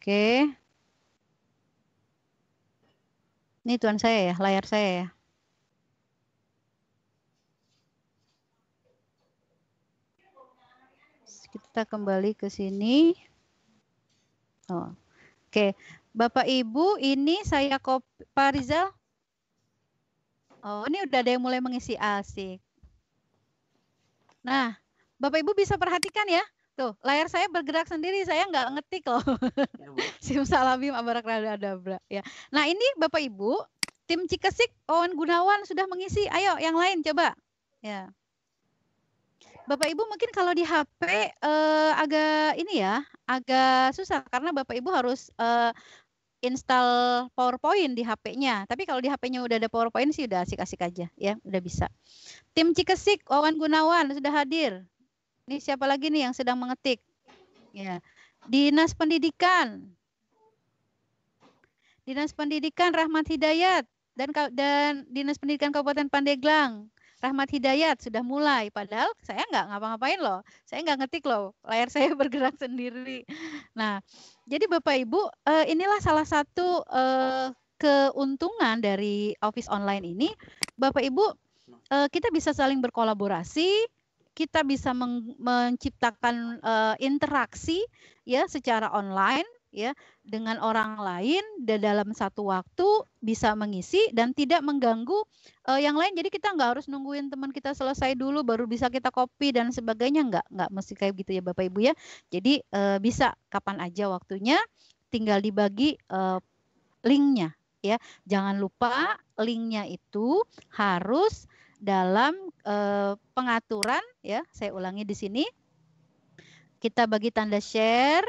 Oke. Ini tuan saya ya, layar saya ya. Kita kembali ke sini. Oh. Oke, Bapak Ibu, ini saya copy, Pak Rizal. Oh, ini udah ada yang mulai mengisi asik. Nah, Bapak Ibu bisa perhatikan ya. Tuh, layar saya bergerak sendiri, saya nggak ngetik loh. Ya, <laughs> Simsalabim abarakadabra. Ya. Nah ini Bapak Ibu, tim Cikesik Owen Gunawan sudah mengisi. Ayo yang lain coba. Ya. Bapak Ibu mungkin kalau di HP eh, agak ini ya, agak susah karena Bapak Ibu harus eh, install PowerPoint di HP-nya. Tapi kalau di HP-nya udah ada PowerPoint sih udah asik-asik aja ya, udah bisa. Tim Cikesik Wawan Gunawan sudah hadir. Ini siapa lagi nih yang sedang mengetik? Ya. Dinas Pendidikan. Dinas Pendidikan Rahmat Hidayat dan dan Dinas Pendidikan Kabupaten Pandeglang Rahmat Hidayat sudah mulai. Padahal saya nggak ngapa-ngapain loh. Saya nggak ngetik loh. Layar saya <laughs> bergerak sendiri. Nah, jadi Bapak Ibu, eh, inilah salah satu eh, keuntungan dari office online ini. Bapak Ibu, eh, kita bisa saling berkolaborasi, kita bisa meng, menciptakan uh, interaksi ya secara online ya dengan orang lain dan dalam satu waktu bisa mengisi dan tidak mengganggu uh, yang lain jadi kita nggak harus nungguin teman kita selesai dulu baru bisa kita copy dan sebagainya nggak nggak mesti kayak gitu ya bapak ibu ya jadi uh, bisa kapan aja waktunya tinggal dibagi uh, linknya ya jangan lupa linknya itu harus dalam eh, pengaturan ya saya ulangi di sini kita bagi tanda share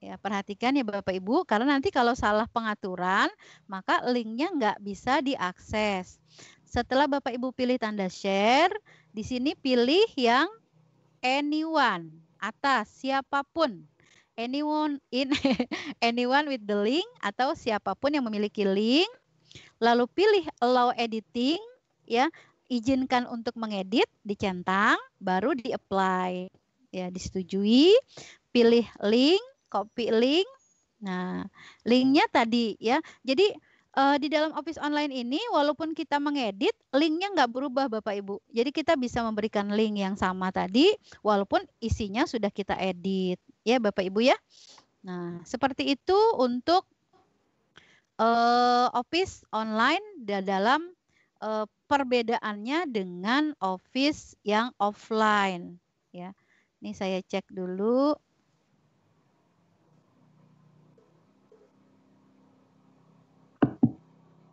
ya perhatikan ya Bapak Ibu karena nanti kalau salah pengaturan maka linknya nggak bisa diakses setelah Bapak Ibu pilih tanda share di sini pilih yang anyone atas siapapun anyone in <laughs> anyone with the link atau siapapun yang memiliki link lalu pilih allow editing ya izinkan untuk mengedit, dicentang, baru di-apply. Ya, disetujui, pilih link, copy link. Nah, linknya tadi ya. Jadi uh, di dalam Office Online ini, walaupun kita mengedit, linknya nggak berubah, Bapak Ibu. Jadi kita bisa memberikan link yang sama tadi, walaupun isinya sudah kita edit, ya Bapak Ibu ya. Nah, seperti itu untuk uh, Office Online dalam uh, perbedaannya dengan office yang offline ya. Ini saya cek dulu.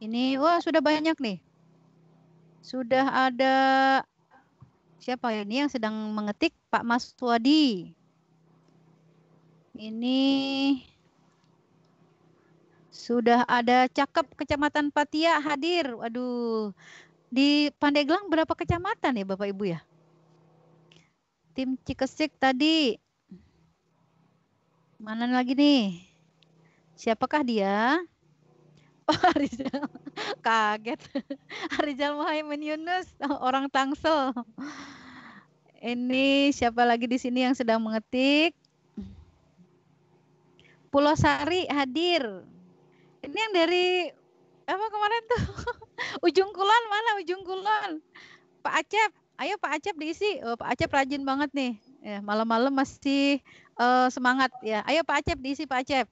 Ini wah sudah banyak nih. Sudah ada siapa ya ini yang sedang mengetik Pak Mas Wadi. Ini sudah ada cakep Kecamatan Patia hadir. Waduh, di Pandeglang berapa kecamatan ya Bapak Ibu ya? Tim Cikesik tadi. Mana lagi nih? Siapakah dia? <laughs> Oh, Arizal. <laughs> Kaget. <laughs> Arizal Muhaimin Yunus, oh, orang Tangsel. Ini siapa lagi di sini yang sedang mengetik? Pulau Sari hadir. Ini yang dari apa kemarin tuh? Ujung Kulon mana Ujung Kulon? Pak Acep, ayo Pak Acep diisi. Oh, Pak Acep rajin banget nih. Ya, malam-malam masih uh, semangat ya. Ayo Pak Acep diisi Pak Acep.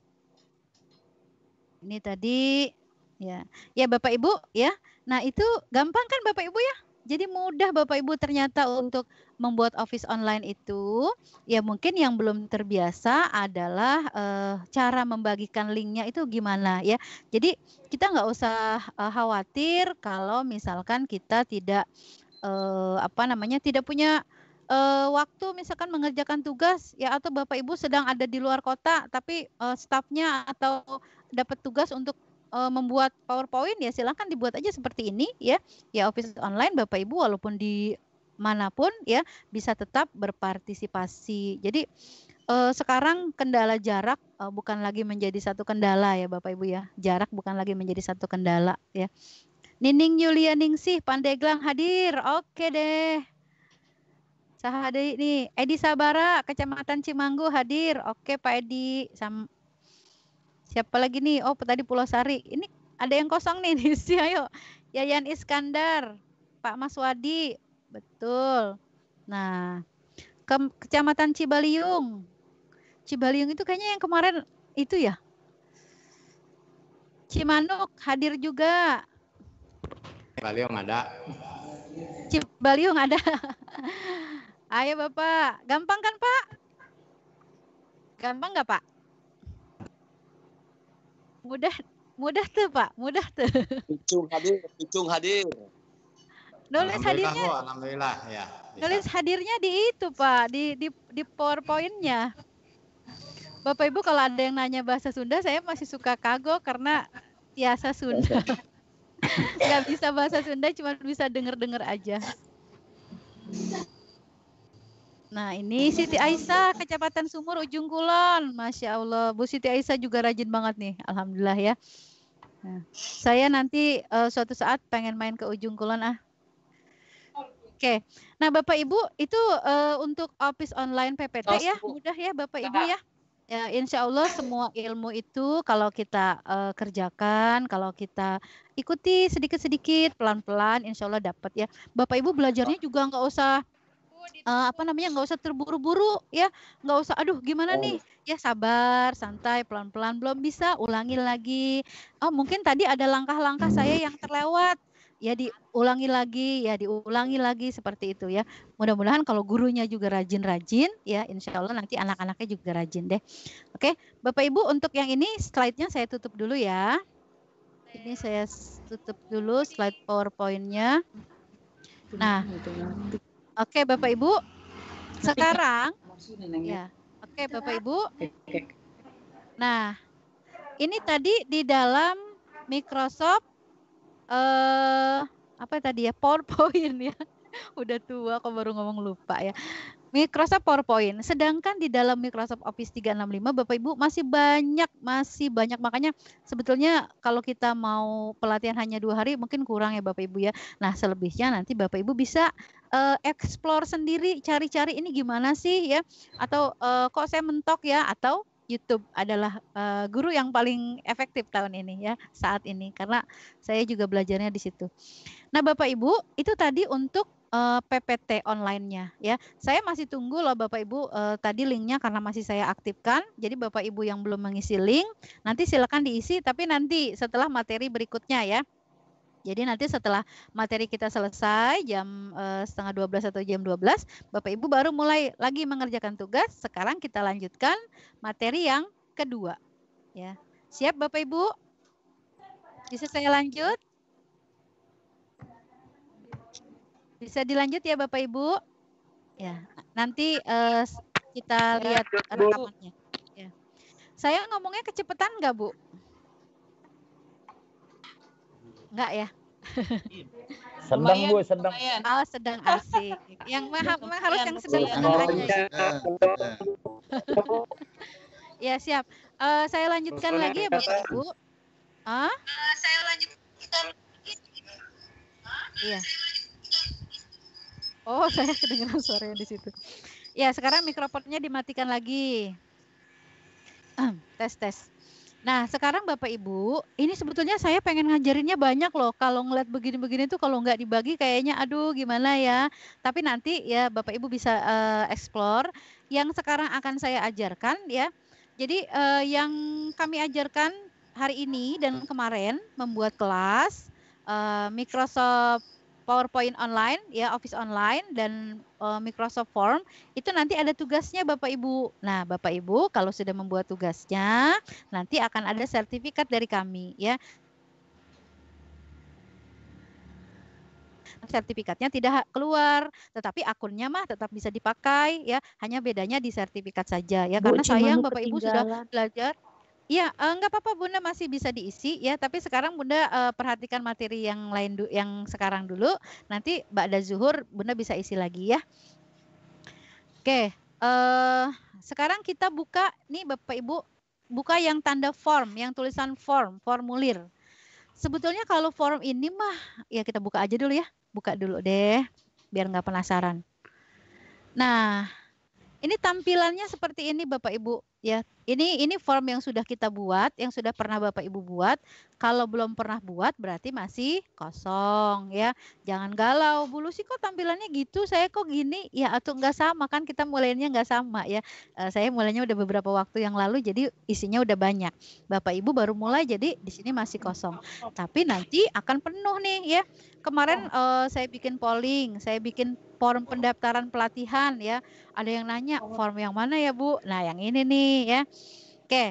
Ini tadi ya. Ya Bapak Ibu ya. Nah, itu gampang kan Bapak Ibu ya? Jadi mudah Bapak Ibu ternyata untuk membuat office online itu ya mungkin yang belum terbiasa adalah uh, cara membagikan linknya itu gimana ya. Jadi kita nggak usah uh, khawatir kalau misalkan kita tidak uh, apa namanya tidak punya uh, waktu misalkan mengerjakan tugas ya atau bapak ibu sedang ada di luar kota tapi uh, stafnya atau dapat tugas untuk membuat PowerPoint ya silahkan dibuat aja seperti ini ya. Ya office online Bapak Ibu walaupun di manapun ya bisa tetap berpartisipasi. Jadi eh, sekarang kendala jarak eh, bukan lagi menjadi satu kendala ya Bapak Ibu ya. Jarak bukan lagi menjadi satu kendala ya. Nining Yulia Ningsih Pandeglang hadir. Oke deh. Sahadi ini Edi Sabara Kecamatan Cimanggu hadir. Oke Pak Edi. Siapa lagi nih? Oh tadi Pulau Sari. Ini ada yang kosong nih <laughs> sih. ayo. Yayan Iskandar, Pak Mas Wadi, Betul. Nah, ke Kecamatan Cibaliung. Cibaliung itu kayaknya yang kemarin itu ya. Cimanuk hadir juga. Cibaliung ada. Cibaliung ada. <laughs> Ayo Bapak, gampang kan Pak? Gampang nggak Pak? Mudah, mudah tuh Pak, mudah tuh. Icung hadir, Icung hadir. Nulis hadirnya. Oh, alhamdulillah ya. Bisa. Nulis hadirnya di itu Pak, di di di PowerPoint-nya. Bapak Ibu kalau ada yang nanya bahasa Sunda, saya masih suka kago karena biasa Sunda. <laughs> Gak bisa bahasa Sunda, cuma bisa denger-denger aja. Nah ini Siti Aisyah Kecamatan Sumur Ujung Kulon Masya Allah Bu Siti Aisyah juga rajin banget nih Alhamdulillah ya nah, Saya nanti uh, suatu saat pengen main ke Ujung Kulon ah Oke. Nah, Bapak Ibu itu uh, untuk office online PPT oh, ya, Bu. mudah ya Bapak Ibu ya. Ya, insya Allah semua ilmu itu kalau kita uh, kerjakan, kalau kita ikuti sedikit-sedikit, pelan-pelan, insya Allah dapat ya. Bapak Ibu belajarnya juga nggak usah uh, apa namanya nggak usah terburu-buru ya nggak usah aduh gimana oh. nih ya sabar santai pelan-pelan belum bisa ulangi lagi oh mungkin tadi ada langkah-langkah saya yang terlewat ya diulangi lagi ya diulangi lagi seperti itu ya mudah-mudahan kalau gurunya juga rajin-rajin ya insya Allah nanti anak-anaknya juga rajin deh oke bapak ibu untuk yang ini slide-nya saya tutup dulu ya ini saya tutup dulu slide powerpointnya nah oke bapak ibu sekarang ya oke bapak ibu nah ini tadi di dalam Microsoft eh apa tadi ya PowerPoint ya. <laughs> Udah tua kok baru ngomong lupa ya. Microsoft PowerPoint. Sedangkan di dalam Microsoft Office 365 Bapak Ibu masih banyak, masih banyak. Makanya sebetulnya kalau kita mau pelatihan hanya dua hari mungkin kurang ya Bapak Ibu ya. Nah selebihnya nanti Bapak Ibu bisa uh, explore sendiri, cari-cari ini gimana sih ya. Atau uh, kok saya mentok ya atau YouTube adalah uh, guru yang paling efektif tahun ini ya saat ini karena saya juga belajarnya di situ. Nah Bapak Ibu itu tadi untuk uh, eh, PPT nya ya. Saya masih tunggu loh Bapak Ibu uh, tadi linknya karena masih saya aktifkan. Jadi Bapak Ibu yang belum mengisi link nanti silakan diisi tapi nanti setelah materi berikutnya ya. Jadi nanti setelah materi kita selesai jam eh, setengah dua belas atau jam dua belas, Bapak Ibu baru mulai lagi mengerjakan tugas. Sekarang kita lanjutkan materi yang kedua. Ya. Siap Bapak Ibu? Bisa saya lanjut? Bisa dilanjut ya Bapak Ibu? Ya, nanti eh, kita lihat rekamannya. Ya. Saya ngomongnya kecepatan nggak Bu? Enggak ya? sedang gue sedang. Oh, sedang asik. Yang maha, memang harus yang sedang-sedang aja. Ya. <laughs> ya, siap. Uh, saya lanjutkan lagi ya, Bu. Ibu. Huh? Uh, saya lanjutkan Iya. Oh, <laughs> saya kedengaran suaranya di situ. Ya, sekarang mikrofonnya dimatikan lagi. <clears throat> Tes, tes. Nah, sekarang Bapak Ibu, ini sebetulnya saya pengen ngajarinnya banyak loh. Kalau ngeliat begini-begini tuh kalau nggak dibagi kayaknya aduh gimana ya. Tapi nanti ya Bapak Ibu bisa uh, explore yang sekarang akan saya ajarkan ya. Jadi uh, yang kami ajarkan hari ini dan kemarin membuat kelas uh, Microsoft PowerPoint online, ya Office online dan uh, Microsoft Form itu nanti ada tugasnya Bapak Ibu. Nah, Bapak Ibu kalau sudah membuat tugasnya nanti akan ada sertifikat dari kami, ya. sertifikatnya tidak keluar, tetapi akunnya mah tetap bisa dipakai ya, hanya bedanya di sertifikat saja ya. Bu, karena sayang Bapak Ibu sudah belajar Iya, enggak eh, apa-apa Bunda masih bisa diisi ya, tapi sekarang Bunda, eh, perhatikan materi yang lain yang sekarang dulu, nanti ba'da zuhur Bunda bisa isi lagi ya. Oke, eh, sekarang kita buka nih Bapak Ibu, buka yang tanda form, yang tulisan form, formulir. Sebetulnya kalau form ini mah, ya kita buka aja dulu ya, buka dulu deh, biar enggak penasaran. Nah, ini tampilannya seperti ini Bapak Ibu. Ya, ini ini form yang sudah kita buat, yang sudah pernah Bapak Ibu buat. Kalau belum pernah buat berarti masih kosong ya. Jangan galau, Bulu Lucy kok tampilannya gitu, saya kok gini. Ya atau enggak sama kan kita mulainya enggak sama ya. E, saya mulainya udah beberapa waktu yang lalu jadi isinya udah banyak. Bapak Ibu baru mulai jadi di sini masih kosong. Tapi nanti akan penuh nih ya. Kemarin oh. uh, saya bikin polling, saya bikin form pendaftaran pelatihan ya. Ada yang nanya oh. form yang mana ya Bu? Nah yang ini nih ya. Oke.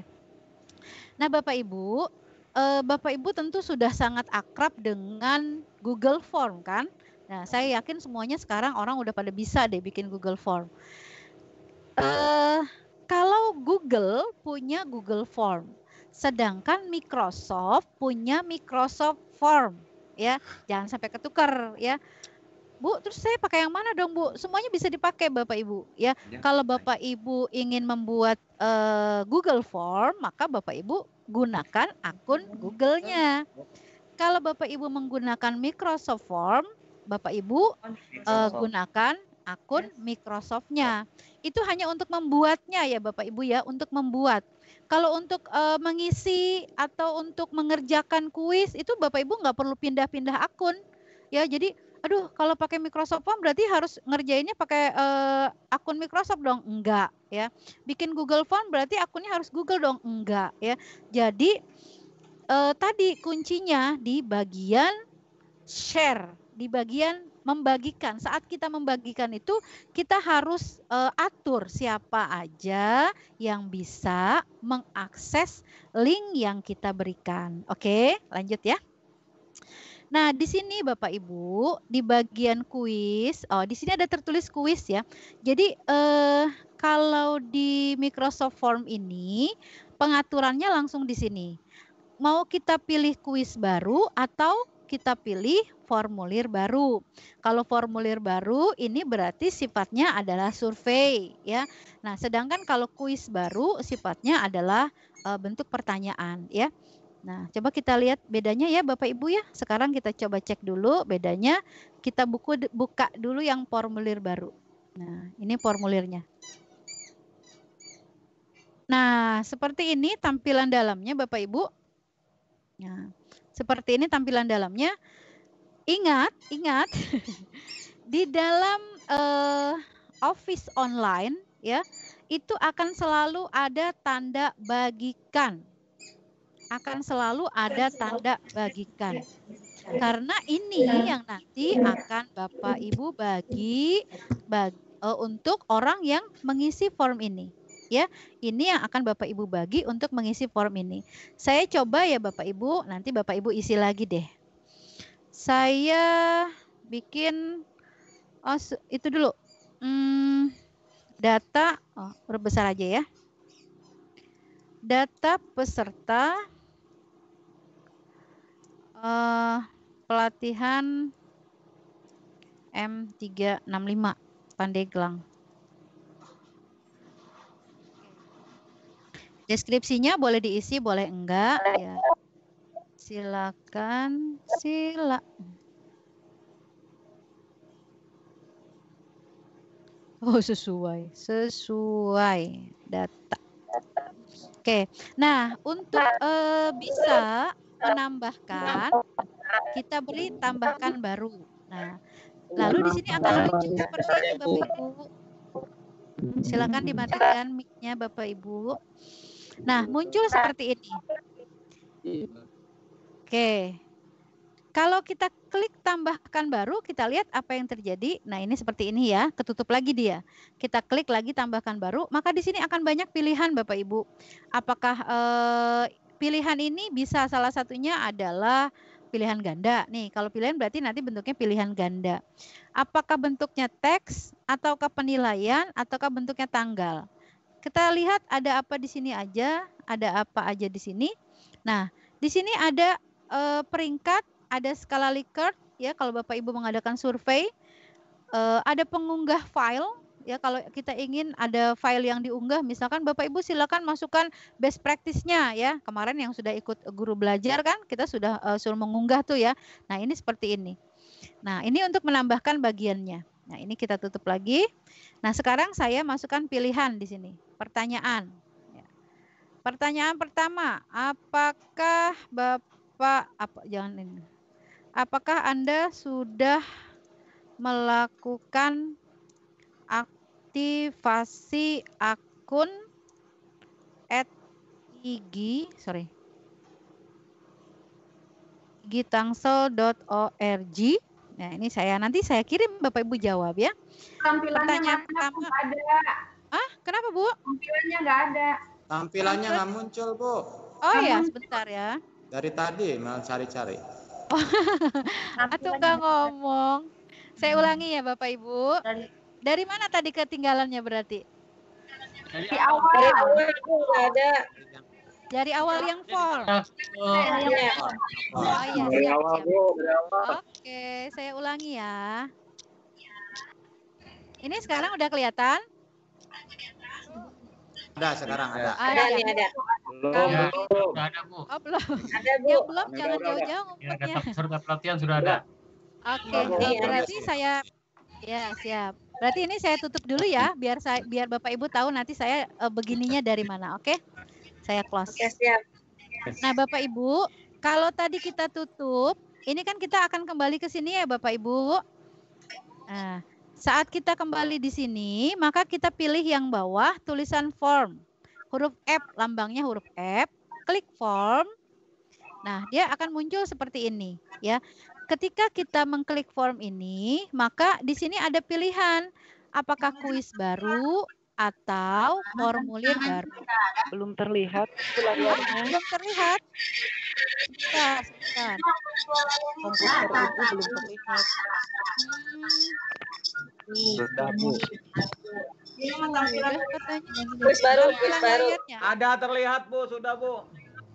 Nah Bapak Ibu, uh, Bapak Ibu tentu sudah sangat akrab dengan Google Form kan? Nah, saya yakin semuanya sekarang orang udah pada bisa deh bikin Google Form. Uh, kalau Google punya Google Form, sedangkan Microsoft punya Microsoft Form ya. Jangan sampai ketukar ya. Bu, terus saya pakai yang mana dong, Bu? Semuanya bisa dipakai Bapak Ibu, ya. ya. Kalau Bapak Ibu ingin membuat uh, Google Form, maka Bapak Ibu gunakan akun hmm, Google-nya. Kalau Bapak Ibu menggunakan Microsoft Form, Bapak Ibu uh, gunakan akun Microsoft-nya. Itu hanya untuk membuatnya ya Bapak Ibu ya, untuk membuat kalau untuk uh, mengisi atau untuk mengerjakan kuis itu Bapak Ibu nggak perlu pindah-pindah akun. Ya, jadi aduh kalau pakai Microsoft Form berarti harus ngerjainnya pakai uh, akun Microsoft dong? Enggak, ya. Bikin Google Form berarti akunnya harus Google dong? Enggak, ya. Jadi uh, tadi kuncinya di bagian share, di bagian membagikan. Saat kita membagikan itu kita harus uh, atur siapa aja yang bisa mengakses link yang kita berikan. Oke, lanjut ya. Nah, di sini Bapak Ibu, di bagian kuis, oh di sini ada tertulis kuis ya. Jadi eh kalau di Microsoft Form ini pengaturannya langsung di sini. Mau kita pilih kuis baru atau kita pilih formulir baru. Kalau formulir baru ini berarti sifatnya adalah survei ya. Nah, sedangkan kalau kuis baru sifatnya adalah e, bentuk pertanyaan ya. Nah, coba kita lihat bedanya ya Bapak Ibu ya. Sekarang kita coba cek dulu bedanya. Kita buku buka dulu yang formulir baru. Nah, ini formulirnya. Nah, seperti ini tampilan dalamnya Bapak Ibu. Nah, seperti ini tampilan dalamnya. Ingat, ingat <laughs> di dalam uh, office online ya, itu akan selalu ada tanda bagikan. Akan selalu ada tanda bagikan. Karena ini yang nanti akan Bapak Ibu bagi bagi uh, untuk orang yang mengisi form ini ya ini yang akan Bapak Ibu bagi untuk mengisi form ini. Saya coba ya Bapak Ibu, nanti Bapak Ibu isi lagi deh. Saya bikin oh itu dulu. Hmm, data oh besar aja ya. Data peserta uh, pelatihan M365 Pandeglang. Deskripsinya boleh diisi, boleh enggak ya. Silakan, sila. Oh, sesuai, sesuai data. Oke. Nah, untuk uh, bisa menambahkan kita beri tambahkan baru. Nah, lalu di sini akan lucu seperti ini Bapak Ibu. Silakan dimatikan mic-nya Bapak Ibu. Nah, muncul seperti ini. Oke. Kalau kita klik tambahkan baru, kita lihat apa yang terjadi. Nah, ini seperti ini ya, ketutup lagi dia. Kita klik lagi tambahkan baru, maka di sini akan banyak pilihan Bapak Ibu. Apakah eh, pilihan ini bisa salah satunya adalah pilihan ganda. Nih, kalau pilihan berarti nanti bentuknya pilihan ganda. Apakah bentuknya teks ataukah penilaian ataukah bentuknya tanggal? Kita lihat ada apa di sini aja, ada apa aja di sini. Nah, di sini ada e, peringkat, ada skala Likert ya kalau Bapak Ibu mengadakan survei, e, ada pengunggah file ya kalau kita ingin ada file yang diunggah misalkan Bapak Ibu silakan masukkan best practice-nya ya. Kemarin yang sudah ikut guru belajar kan kita sudah e, suruh mengunggah tuh ya. Nah, ini seperti ini. Nah, ini untuk menambahkan bagiannya. Nah, ini kita tutup lagi. Nah, sekarang saya masukkan pilihan di sini. Pertanyaan. Ya. Pertanyaan pertama, apakah Bapak apa jangan ini. Apakah Anda sudah melakukan aktivasi akun at IG, sorry, gitangsel.org Nah, ini saya nanti saya kirim Bapak Ibu jawab ya. Tampilannya Pertanyaan pertama ada. Ah, kenapa Bu? Tampilannya enggak ada. Tampilannya nggak muncul Bu. Oh iya, ya, sebentar ya. Dari tadi malah cari-cari. Oh, atau <laughs> nggak ngomong. Saya hmm. ulangi ya Bapak Ibu. Dari, dari mana tadi ketinggalannya berarti? Dari awal. Dari awal ada. Dari awal yang fall. Oh, iya. Oke, saya ulangi ya. Ini sekarang udah kelihatan? Ada sekarang ada. Ada, ada. ada. Belum, ya, belum. ada, Bu. Oh, belum. Ada, Bu. Yang belum ada, jangan jauh-jauh ngumpetnya. Ya, surat pelatihan sudah ada. Oke, okay. Eh, berarti saya ya siap. Berarti ini saya tutup dulu ya, biar saya biar Bapak Ibu tahu nanti saya uh, begininya dari mana, oke? Okay? Saya close. Oke, siap. Nah, Bapak Ibu, kalau tadi kita tutup, ini kan kita akan kembali ke sini ya Bapak Ibu. Nah, saat kita kembali di sini, maka kita pilih yang bawah tulisan form. Huruf F, lambangnya huruf F. Klik form. Nah, dia akan muncul seperti ini ya. Ketika kita mengklik form ini, maka di sini ada pilihan apakah kuis baru, atau ah, formulir ah, baru? Ah, belum terlihat iya, Belum terlihat. Sebentar, sebentar. Komputer itu belum terlihat. Hmm. Sudah, iya, baru, baru. Ada terlihat, Bu. Sudah, Bu.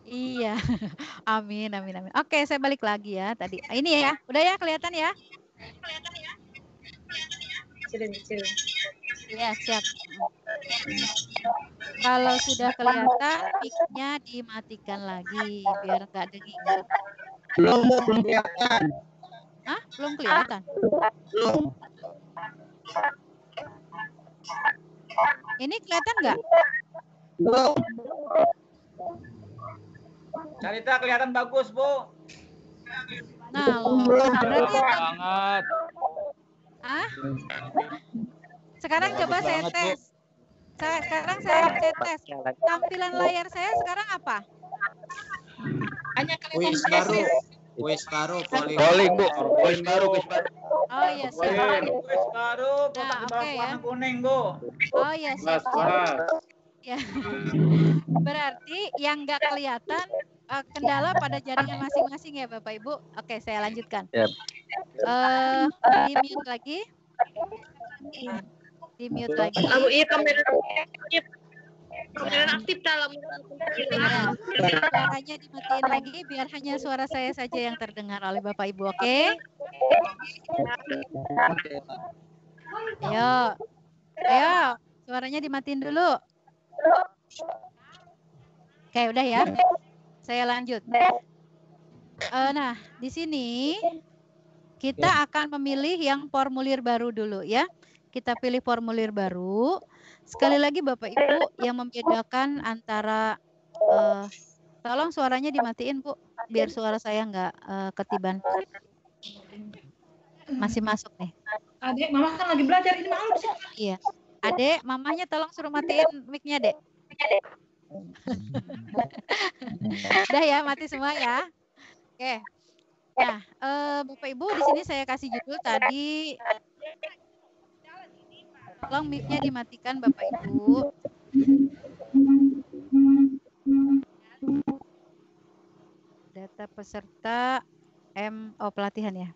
Iya. <laughs> Amin, amin, amin. Oke, saya balik lagi ya tadi. Ini ya. Udah ya kelihatan ya? Kelihatan ya? Kelihatan ya? Kelihatan ya? Ya, siap. Kalau sudah kelihatan, mic-nya dimatikan lagi biar nggak dengar. Belum, belum kelihatan. Hah? Belum kelihatan? Belum. Ini kelihatan nggak? Belum. Carita kelihatan bagus, Bu. Nah, loh. berarti banget. Ah? Sekarang coba saya tes. Saya, sekarang saya, tes. Tampilan layar saya sekarang apa? Hanya kelihatan baru. Kuis baru, polling. Bu. Kuis baru, Oh iya, siap. Nah, ya. Oh iya, ya. Berarti yang nggak kelihatan uh, kendala pada jaringan masing-masing ya Bapak Ibu. Oke, saya lanjutkan. Yep. Uh, eh, lagi. Di mute lagi. Abu iya kamera aktif. Kamera aktif dalam. Ya, hanya dimatiin lagi biar hanya suara saya saja yang terdengar oleh Bapak Ibu, oke? Ayo. Ayo, suaranya dimatiin dulu. Oke, udah ya. Saya lanjut. Uh, nah, di sini kita ya. akan memilih yang formulir baru dulu ya kita pilih formulir baru. Sekali lagi Bapak Ibu yang membedakan antara uh, tolong suaranya dimatiin Bu, biar suara saya nggak uh, ketiban. Masih masuk nih. Adek, mama kan lagi belajar ini malu sih. Iya. Adek, mamanya tolong suruh matiin mic-nya, Dek. <laughs> Udah ya, mati semua ya. Oke. Okay. Nah, eh, Bapak Ibu di sini saya kasih judul tadi Tolong mic-nya dimatikan Bapak Ibu. Data peserta M oh pelatihan ya.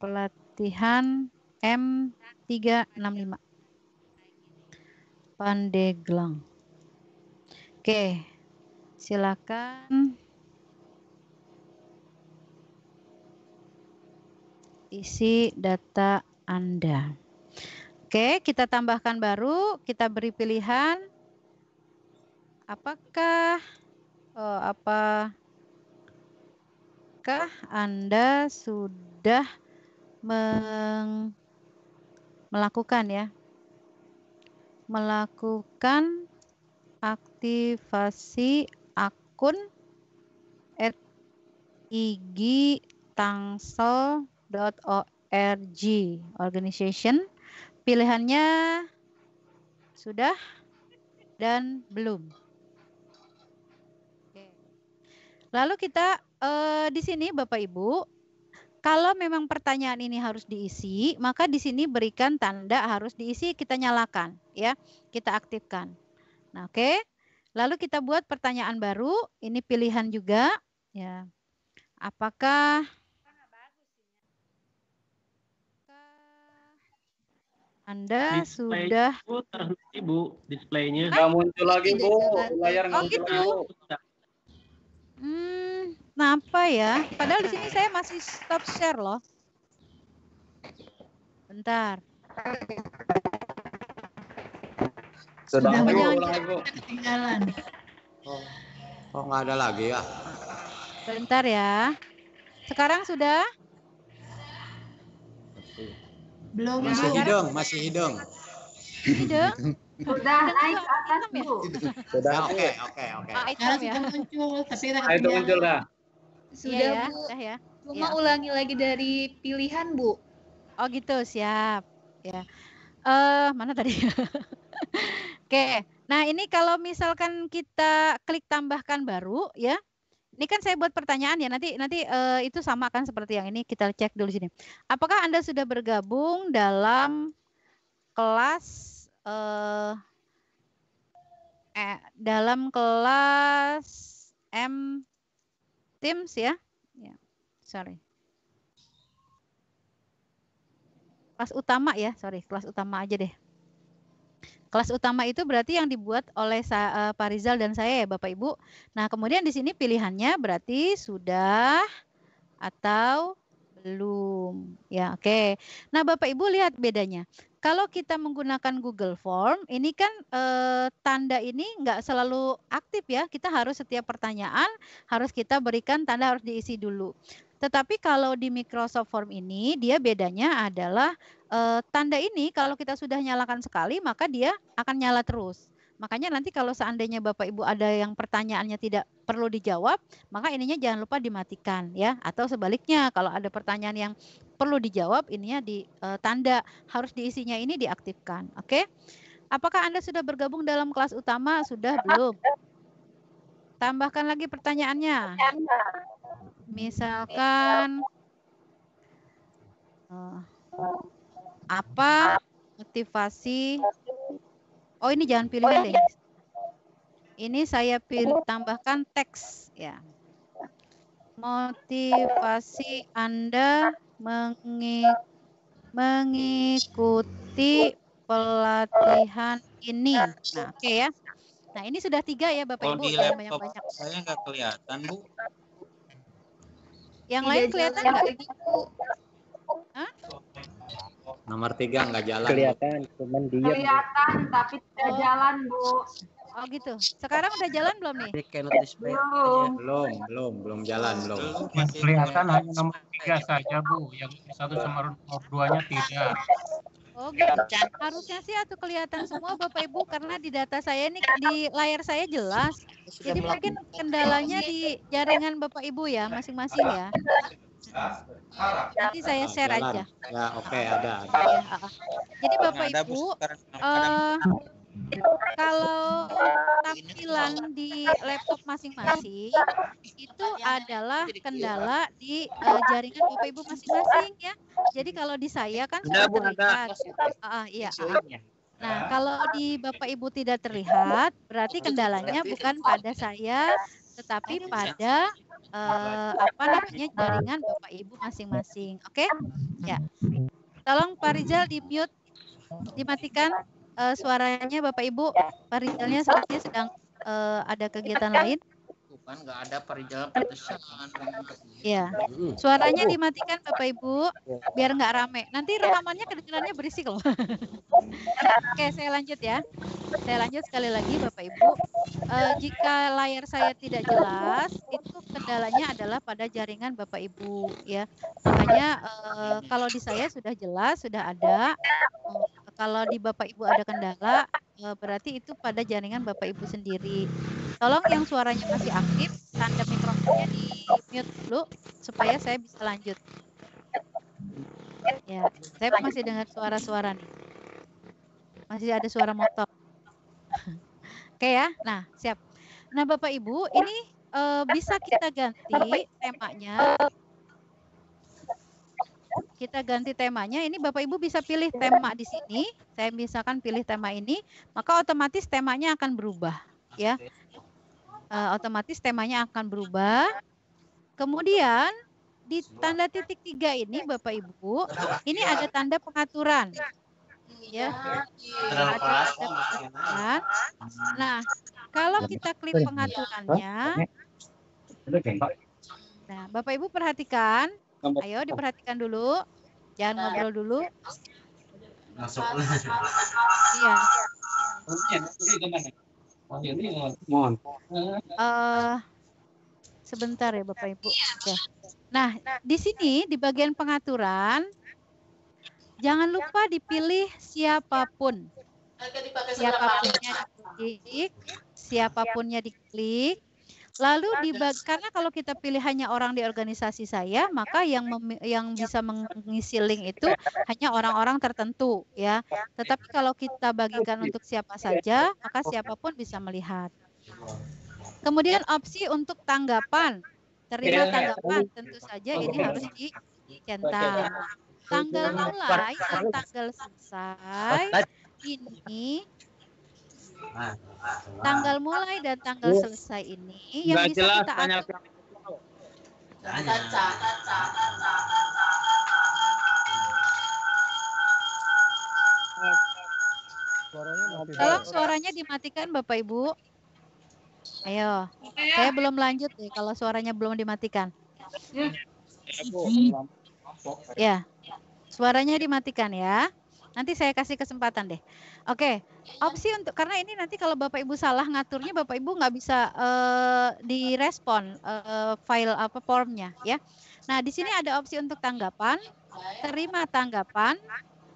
Pelatihan M365. Pandeglang. Oke. Silakan isi data Anda. Oke, kita tambahkan baru, kita beri pilihan apakah oh, eh, kah Anda sudah meng, melakukan ya melakukan aktivasi akun @igtangsel.org organization Pilihannya sudah dan belum. Lalu kita eh, di sini Bapak Ibu, kalau memang pertanyaan ini harus diisi, maka di sini berikan tanda harus diisi, kita nyalakan, ya, kita aktifkan. Nah, oke. Lalu kita buat pertanyaan baru, ini pilihan juga, ya. Apakah Anda Display sudah Bu terhenti Bu displaynya. Nggak muncul lagi Bu, layar nggak oh, gitu. muncul gitu. Hmm, kenapa ya? Padahal di sini saya masih stop share loh. Bentar. Sudah, ada lagi Bu, ketinggalan. Oh, oh nggak ada lagi ya? Bentar ya. Sekarang sudah? Belum. Masih hidung, masih hidung. Hidung? Sudah naik ke atas, Bu. Sudah. Oke, oke, oke. Sekarang ah, ya. sudah muncul, tapi ah, Itu muncul iya, ya, dah. Sudah, ya, Bu. Cuma ya. ulangi lagi dari pilihan, Bu. Oh, gitu. Siap. Ya. Eh, uh, mana tadi? <laughs> oke. Nah, ini kalau misalkan kita klik tambahkan baru ya. Ini kan saya buat pertanyaan ya nanti nanti uh, itu sama kan seperti yang ini kita cek dulu sini. Apakah anda sudah bergabung dalam kelas uh, eh, dalam kelas M Teams ya? Ya, sorry. Kelas utama ya, sorry kelas utama aja deh kelas utama itu berarti yang dibuat oleh eh, Pak Rizal dan saya ya Bapak Ibu. Nah kemudian di sini pilihannya berarti sudah atau belum. Ya oke. Okay. Nah Bapak Ibu lihat bedanya. Kalau kita menggunakan Google Form, ini kan e, tanda ini nggak selalu aktif ya. Kita harus setiap pertanyaan harus kita berikan tanda harus diisi dulu. Tetapi kalau di Microsoft Form ini dia bedanya adalah e, tanda ini kalau kita sudah nyalakan sekali maka dia akan nyala terus. Makanya nanti kalau seandainya Bapak Ibu ada yang pertanyaannya tidak perlu dijawab, maka ininya jangan lupa dimatikan ya atau sebaliknya kalau ada pertanyaan yang perlu dijawab ininya di eh, tanda harus diisinya ini diaktifkan. Oke. Apakah Anda sudah bergabung dalam kelas utama? Sudah belum? Tambahkan lagi pertanyaannya. Pertanyaan. Misalkan eh, apa motivasi Oh, ini jangan pilih deh. Ini saya pilih tambahkan teks ya. Motivasi Anda mengi mengikuti pelatihan ini. Nah, oke okay ya. Nah, ini sudah tiga ya Bapak oh, Ibu. di laptop banyak -banyak. saya nggak kelihatan, Bu. Yang iya, lain kelihatan nggak Hah? Nomor tiga nggak jalan. Kelihatan, cuman dia. Kelihatan, tapi tidak oh. jalan, Bu. Oh gitu. Sekarang udah jalan belum nih? Belum. Belum, belum, belum jalan, belum. Kelihatan hanya nomor tiga saja, Bu. Yang satu sama nomor duanya tidak. Oh, gencar. Harusnya sih itu kelihatan semua Bapak Ibu karena di data saya ini di layar saya jelas. Jadi mungkin kendalanya di jaringan Bapak Ibu ya masing-masing ya. Jadi saya share aja. Ya, oke, okay, ada, ada. Iya, Jadi Bapak Ibu, uh, kalau tampilan di laptop masing-masing itu adalah kendala di uh, jaringan Bapak Ibu masing-masing ya. Jadi kalau di saya kan sudah terlihat. Ah, iya. Nah, kalau di Bapak Ibu tidak terlihat, berarti kendalanya bukan pada saya tetapi iya. pada uh, apa namanya jaringan Bapak Ibu masing-masing. Oke? Okay? Ya. Tolong Pak Rizal di mute dimatikan uh, suaranya Bapak Ibu. Ya. Pak Rizalnya sepertinya sedang uh, ada kegiatan lain. Bukan, nggak ada Pak Rizal Iya. Hmm. Suaranya dimatikan Bapak Ibu, biar nggak rame. Nanti ya. rekamannya kedengarannya berisik loh. <laughs> Oke, saya lanjut ya. Saya lanjut sekali lagi Bapak Ibu. Uh, jika layar saya tidak jelas, itu kendalanya adalah pada jaringan Bapak Ibu ya. Makanya uh, kalau di saya sudah jelas, sudah ada. Kalau di Bapak Ibu ada kendala, eh, berarti itu pada jaringan Bapak Ibu sendiri. Tolong yang suaranya masih aktif, tanda mikrofonnya di mute dulu supaya saya bisa lanjut. Ya, saya masih dengar suara-suara nih. Masih ada suara motor. <laughs> Oke ya. Nah, siap. Nah, Bapak Ibu, ini uh, bisa kita ganti temanya kita ganti temanya. Ini Bapak Ibu bisa pilih iya. tema di sini. Saya misalkan pilih tema ini, maka otomatis temanya akan berubah, ya. Uh, otomatis temanya akan berubah. Kemudian di tanda titik tiga ini, Bapak Ibu, ini ada tanda pengaturan. Ya, ada pengaturan. Nah, kalau kita klik pengaturannya, nah, Bapak Ibu perhatikan Ayo diperhatikan dulu. Jangan nah, ngobrol dulu. Iya. Uh, sebentar ya Bapak Ibu. Nah, di sini di bagian pengaturan jangan lupa dipilih siapapun. Siapapunnya diklik, siapapunnya diklik. Lalu nah, di karena kalau kita pilih hanya orang di organisasi saya, ya, maka ya. yang mem, yang ya. bisa mengisi link itu iya. hanya orang-orang tertentu ya. Tetapi kalau kita bagikan iya. untuk siapa iya. saja, maka siapapun bisa melihat. Kemudian opsi untuk tanggapan. Terima tanggapan tentu saja ini harus dicentang. Tanggal mulai dan tanggal selesai ini Nah, tanggal mulai dan tanggal uh, selesai ini yang bisa jelas, kita tanya atur. Tanya. Tolong suaranya dimatikan Bapak Ibu. Ayo, saya belum lanjut nih kalau suaranya belum dimatikan. Iya. ya. suaranya dimatikan ya. Nanti saya kasih kesempatan deh. Oke, okay. opsi untuk karena ini nanti kalau Bapak Ibu salah ngaturnya Bapak Ibu nggak bisa uh, direspon uh, file apa formnya ya. Nah di sini ada opsi untuk tanggapan, terima tanggapan.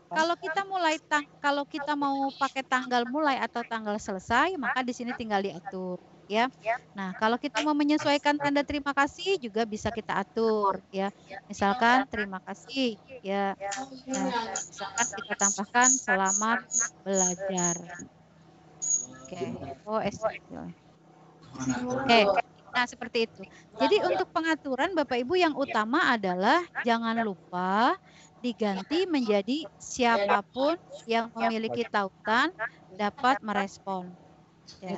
Kalau kita mulai kalau kita mau pakai tanggal mulai atau tanggal selesai maka di sini tinggal diatur. Ya. ya. Nah, kalau kita mau menyesuaikan tanda terima kasih juga bisa kita atur ya. Misalkan terima kasih ya. Nah, misalkan kita tambahkan selamat belajar. Oke, okay. Oh, oh Oke. Okay. Nah, seperti itu. Jadi untuk pengaturan Bapak Ibu yang utama adalah jangan lupa diganti menjadi siapapun yang memiliki tautan dapat merespon. Ya.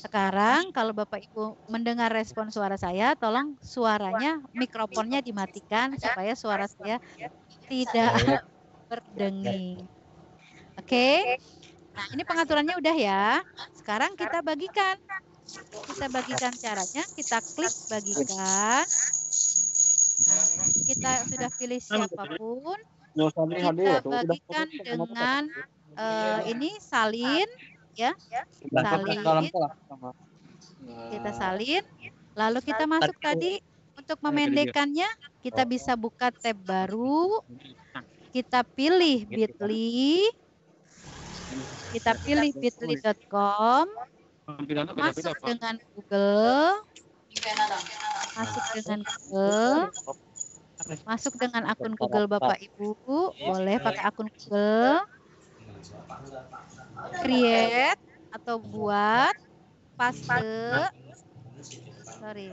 Sekarang kalau Bapak Ibu mendengar respon suara saya, tolong suaranya mikrofonnya dimatikan supaya suara saya tidak berdenging. Oke. Okay? Nah, ini pengaturannya udah ya. Sekarang kita bagikan. Kita bagikan caranya, kita klik bagikan. Nah, kita sudah pilih siapapun. Kita bagikan dengan uh, ini salin ya. Salin. Kita gitu. nah. salin. Lalu kita masuk tadi untuk memendekannya kita oh. bisa buka tab baru. Nah. Kita pilih gitu, kan? Bitly. Kita pilih bitly.com. Masuk dengan Google. Masuk dengan Google. Masuk dengan akun Google Bapak Ibu. Boleh pakai akun Google. Nah create atau buat paste sorry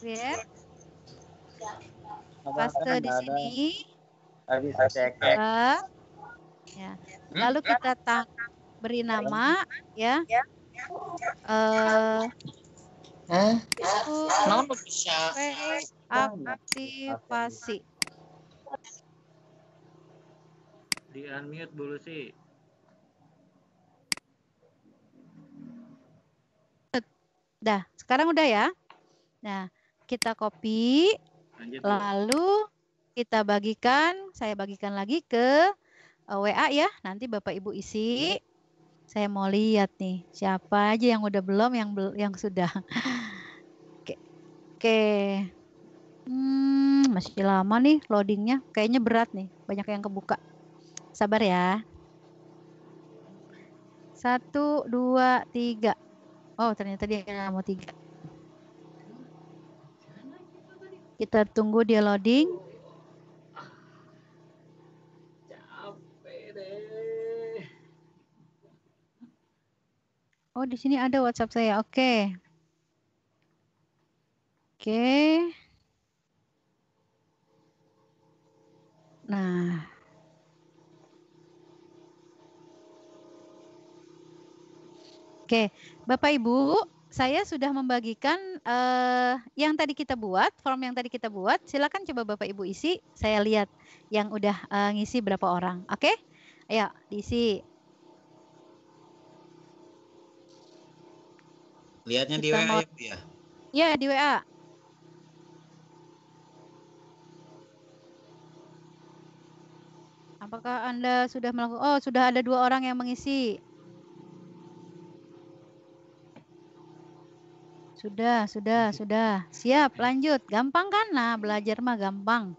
create paste di sini ya. Hmm? lalu kita tak beri nama ya, ya. eh aktivasi di unmute dulu sih Dah, sekarang udah ya. Nah, kita copy. Lanjut, lalu kita bagikan, saya bagikan lagi ke eh, WA ya. Nanti Bapak Ibu isi. Saya mau lihat nih siapa aja yang udah belum, yang yang sudah. <laughs> Oke. Oke. Hmm, masih lama nih loadingnya. Kayaknya berat nih, banyak yang kebuka. Sabar ya. Satu, dua, tiga. Oh, ternyata dia yang mau tiga. Kita tunggu dia loading. Oh, di sini ada WhatsApp saya. Oke. Okay. Oke. Okay. Nah, Oke, Bapak Ibu, saya sudah membagikan uh, yang tadi kita buat, form yang tadi kita buat. Silakan coba Bapak Ibu isi. Saya lihat yang udah uh, ngisi berapa orang. Oke? ya Ayo, diisi. Lihatnya kita di WA mau... ya, Iya, di WA. Apakah Anda sudah melakukan Oh, sudah ada dua orang yang mengisi. Sudah, sudah, sudah. Siap, lanjut. Gampang kan? Nah, belajar mah gampang.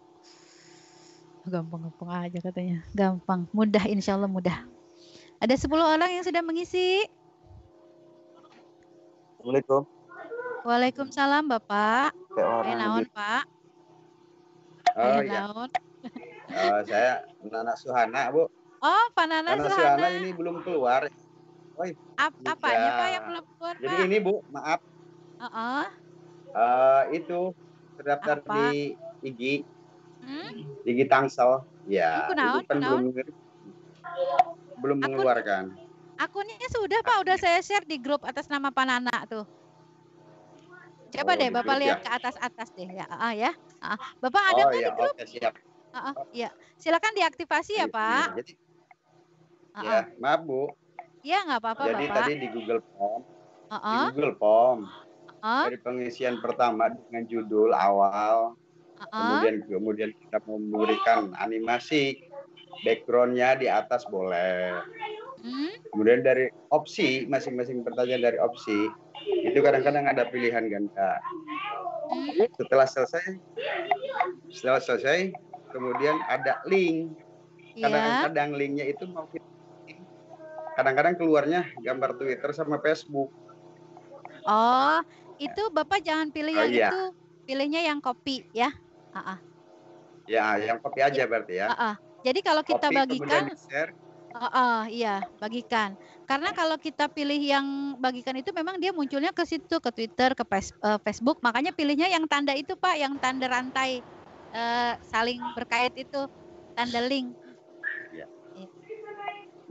Gampang-gampang aja katanya. Gampang, mudah insya Allah mudah. Ada 10 orang yang sudah mengisi. Assalamualaikum. Waalaikumsalam Bapak. Eh, naon Pak? Oh, eh, iya. naon. oh, saya Nana Suhana, Bu. Oh, Pak Nana, Nana Suhana. Suhana ini belum keluar. Oh, Ap apanya ya. Pak yang belum keluar, Jadi Pak? ini, Bu, maaf Uh-uh. Uh, itu terdaftar Apa? di IG. Hmm? IGI Tangsel. Ya, aku oh, itu kan naon. belum belum mengeluarkan. Akunnya sudah Pak, udah saya share di grup atas nama Panana tuh. Coba oh, deh Bapak lihat ya. ke atas-atas deh ya. Ah ya. -uh. Bapak ada oh, kan ya, di grup? Okay, siap. Uh ya. Silakan diaktifasi ya, iya, Pak. Jadi, ah, ya, maaf Bu. Iya, nggak apa-apa Jadi Bapak. Jadi tadi di Google Form. Uh -uh. Google Form uh dari pengisian pertama dengan judul awal uh-uh. kemudian kemudian kita memberikan animasi backgroundnya di atas boleh hmm? kemudian dari opsi masing-masing pertanyaan dari opsi itu kadang-kadang ada pilihan ganda hmm? setelah selesai setelah selesai kemudian ada link iya. kadang-kadang yeah. linknya itu mau kita kadang-kadang keluarnya gambar Twitter sama Facebook. Oh, itu Bapak jangan pilih oh, yang iya. itu, pilihnya yang kopi ya. Uh -uh. Ya, yang kopi aja berarti ya. Uh -uh. Jadi kalau kita kopi bagikan Uh, uh, iya, bagikan. Karena kalau kita pilih yang bagikan itu memang dia munculnya ke situ, ke Twitter, ke eh, Facebook. Makanya pilihnya yang tanda itu Pak, yang tanda rantai uh, saling berkait itu, tanda link.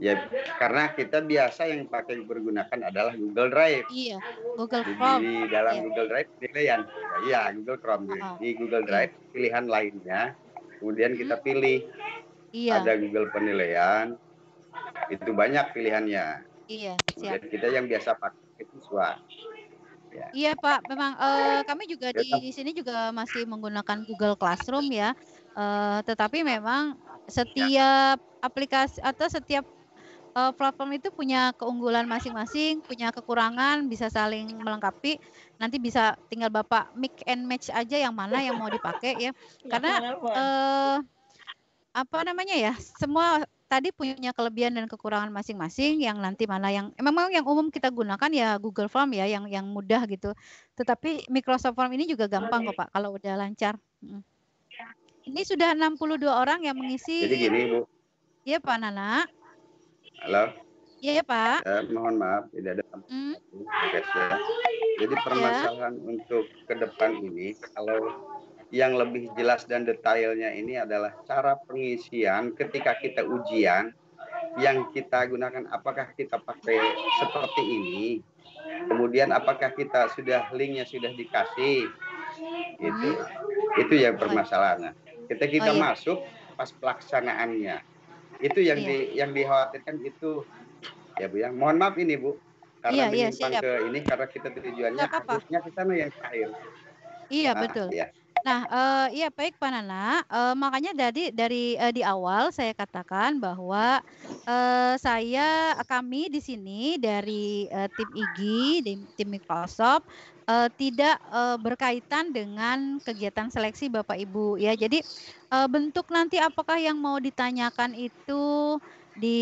Ya, karena kita biasa yang pakai pergunakan adalah Google Drive. Iya, Google Chrome. Di, dalam iya. Google Drive pilihan, ya Google Chrome. Oh. Di Google Drive pilihan lainnya, kemudian kita hmm. pilih. Iya. Ada Google penilaian, itu banyak pilihannya. Iya. Siap. Kemudian kita yang biasa pakai itu SWA. Ya. Iya Pak, memang uh, kami juga di, di iya. sini juga masih menggunakan Google Classroom ya. Uh, tetapi memang iya. setiap aplikasi atau setiap uh, platform itu punya keunggulan masing-masing, punya kekurangan, bisa saling melengkapi. Nanti bisa tinggal Bapak mix and match aja yang mana yang mau dipakai ya. Karena uh, apa namanya ya? Semua tadi punya kelebihan dan kekurangan masing-masing yang nanti mana yang memang yang umum kita gunakan ya Google Form ya yang yang mudah gitu. Tetapi Microsoft Form ini juga gampang kok Pak kalau udah lancar. Hmm. Ya. Ini sudah 62 orang yang mengisi. Jadi gini Bu. Iya Pak Nana. Halo. Iya ya, Pak. Eh, mohon maaf tidak ada hmm? Ya. Jadi iya. permasalahan ya. untuk ke depan ini kalau yang lebih jelas dan detailnya ini adalah cara pengisian ketika kita ujian yang kita gunakan apakah kita pakai seperti ini kemudian apakah kita sudah linknya sudah dikasih itu hmm. itu yang permasalahannya ketika kita oh, iya. masuk pas pelaksanaannya itu yang iya. di yang dikhawatirkan itu ya bu ya mohon maaf ini bu karena iya, iya, ke ini karena kita tujuannya harusnya kita sana yang cair iya nah, betul ya. nah uh, iya baik pak Nana uh, makanya dari dari uh, eh, di awal saya katakan bahwa uh, saya kami di sini dari uh, tim IGI di tim Microsoft uh, tidak uh, berkaitan dengan kegiatan seleksi Bapak Ibu ya. Jadi uh, bentuk nanti apakah yang mau ditanyakan itu di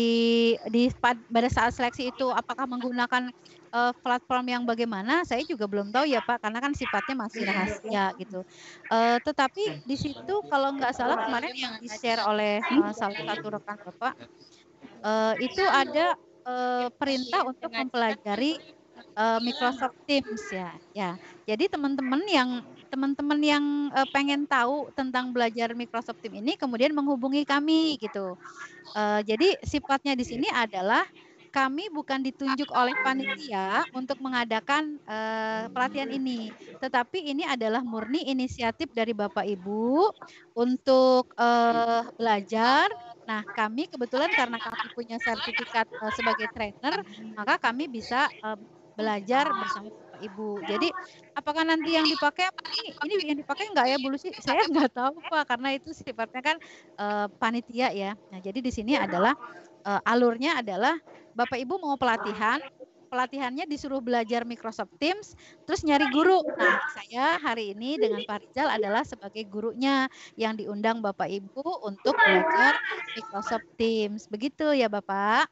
di pada saat seleksi itu apakah menggunakan uh, platform yang bagaimana saya juga belum tahu ya Pak karena kan sifatnya masih rahasia gitu. Uh, tetapi di situ kalau nggak salah kemarin yang di share oleh uh, salah satu rekan Bapak uh, itu ada uh, perintah untuk mempelajari uh, Microsoft Teams ya. Ya. Jadi teman-teman yang teman-teman yang uh, pengen tahu tentang belajar Microsoft Teams ini kemudian menghubungi kami gitu. Uh, jadi sifatnya di sini adalah kami bukan ditunjuk oleh panitia untuk mengadakan uh, pelatihan ini, tetapi ini adalah murni inisiatif dari Bapak Ibu untuk uh, belajar Nah, kami kebetulan karena kami punya sertifikat uh, sebagai trainer, maka kami bisa uh, belajar bersama Bapak Ibu. Jadi apakah nanti yang dipakai ini, ini yang dipakai enggak ya Bu Lucy? Saya enggak tahu Pak karena itu sifatnya kan uh, panitia ya. Nah, jadi di sini adalah uh, alurnya adalah Bapak Ibu mau pelatihan, pelatihannya disuruh belajar Microsoft Teams, terus nyari guru. Nah, saya hari ini dengan Pak Rizal adalah sebagai gurunya yang diundang Bapak Ibu untuk belajar Microsoft Teams. Begitu ya Bapak?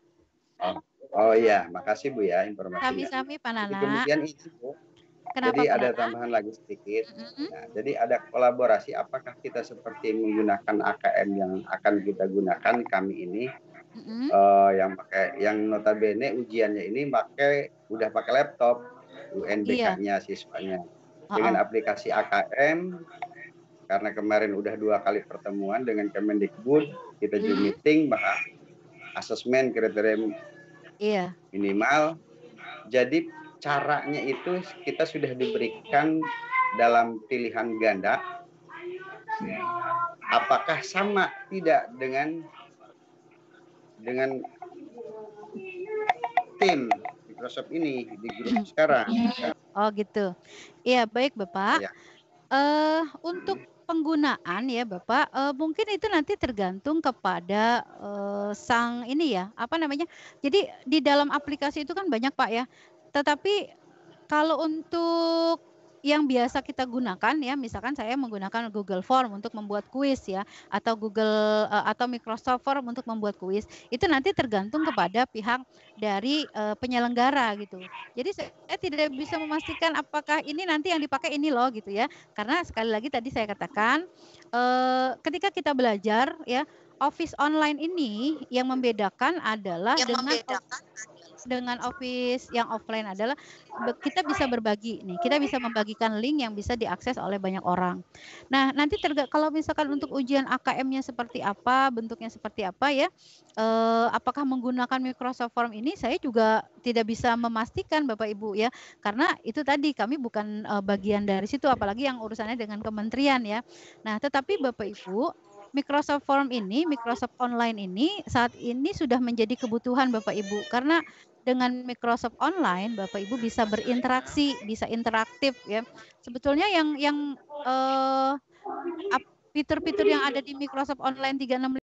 Oke, ah. Oh iya, makasih Bu ya informasinya. Sami-sami Pak Nana. kemudian itu Bu. Kenapa, jadi ada tambahan lagi sedikit. Mm-hmm. Nah, jadi ada kolaborasi. Apakah kita seperti menggunakan AKM yang akan kita gunakan kami ini, mm-hmm. uh, yang pakai, yang notabene ujiannya ini pakai udah pakai laptop UNBK-nya iya. siswanya iya. dengan oh, aplikasi AKM karena kemarin udah dua kali pertemuan dengan Kemendikbud kita mm-hmm. juga meeting bahas asesmen kriteria Iya. Minimal. Jadi caranya itu kita sudah diberikan dalam pilihan ganda. Apakah sama tidak dengan dengan tim Microsoft ini di grup sekarang? Oh gitu. Iya baik bapak. Ya. Uh, untuk penggunaan ya Bapak e, mungkin itu nanti tergantung kepada e, sang ini ya apa namanya jadi di dalam aplikasi itu kan banyak Pak ya tetapi kalau untuk yang biasa kita gunakan ya misalkan saya menggunakan Google Form untuk membuat kuis ya atau Google uh, atau Microsoft Form untuk membuat kuis itu nanti tergantung kepada pihak dari uh, penyelenggara gitu. Jadi saya tidak bisa memastikan apakah ini nanti yang dipakai ini loh gitu ya. Karena sekali lagi tadi saya katakan uh, ketika kita belajar ya office online ini yang membedakan adalah yang dengan membedakan dengan office yang offline adalah kita bisa berbagi nih. Kita bisa membagikan link yang bisa diakses oleh banyak orang. Nah, nanti terga, kalau misalkan untuk ujian AKM-nya seperti apa, bentuknya seperti apa ya, eh, apakah menggunakan Microsoft Form ini saya juga tidak bisa memastikan Bapak Ibu ya. Karena itu tadi kami bukan eh, bagian dari situ apalagi yang urusannya dengan kementerian ya. Nah, tetapi Bapak Ibu Microsoft Form ini, Microsoft Online ini saat ini sudah menjadi kebutuhan Bapak Ibu karena dengan Microsoft Online Bapak Ibu bisa berinteraksi, bisa interaktif ya. Sebetulnya yang yang eh, fitur-fitur uh, yang ada di Microsoft Online 365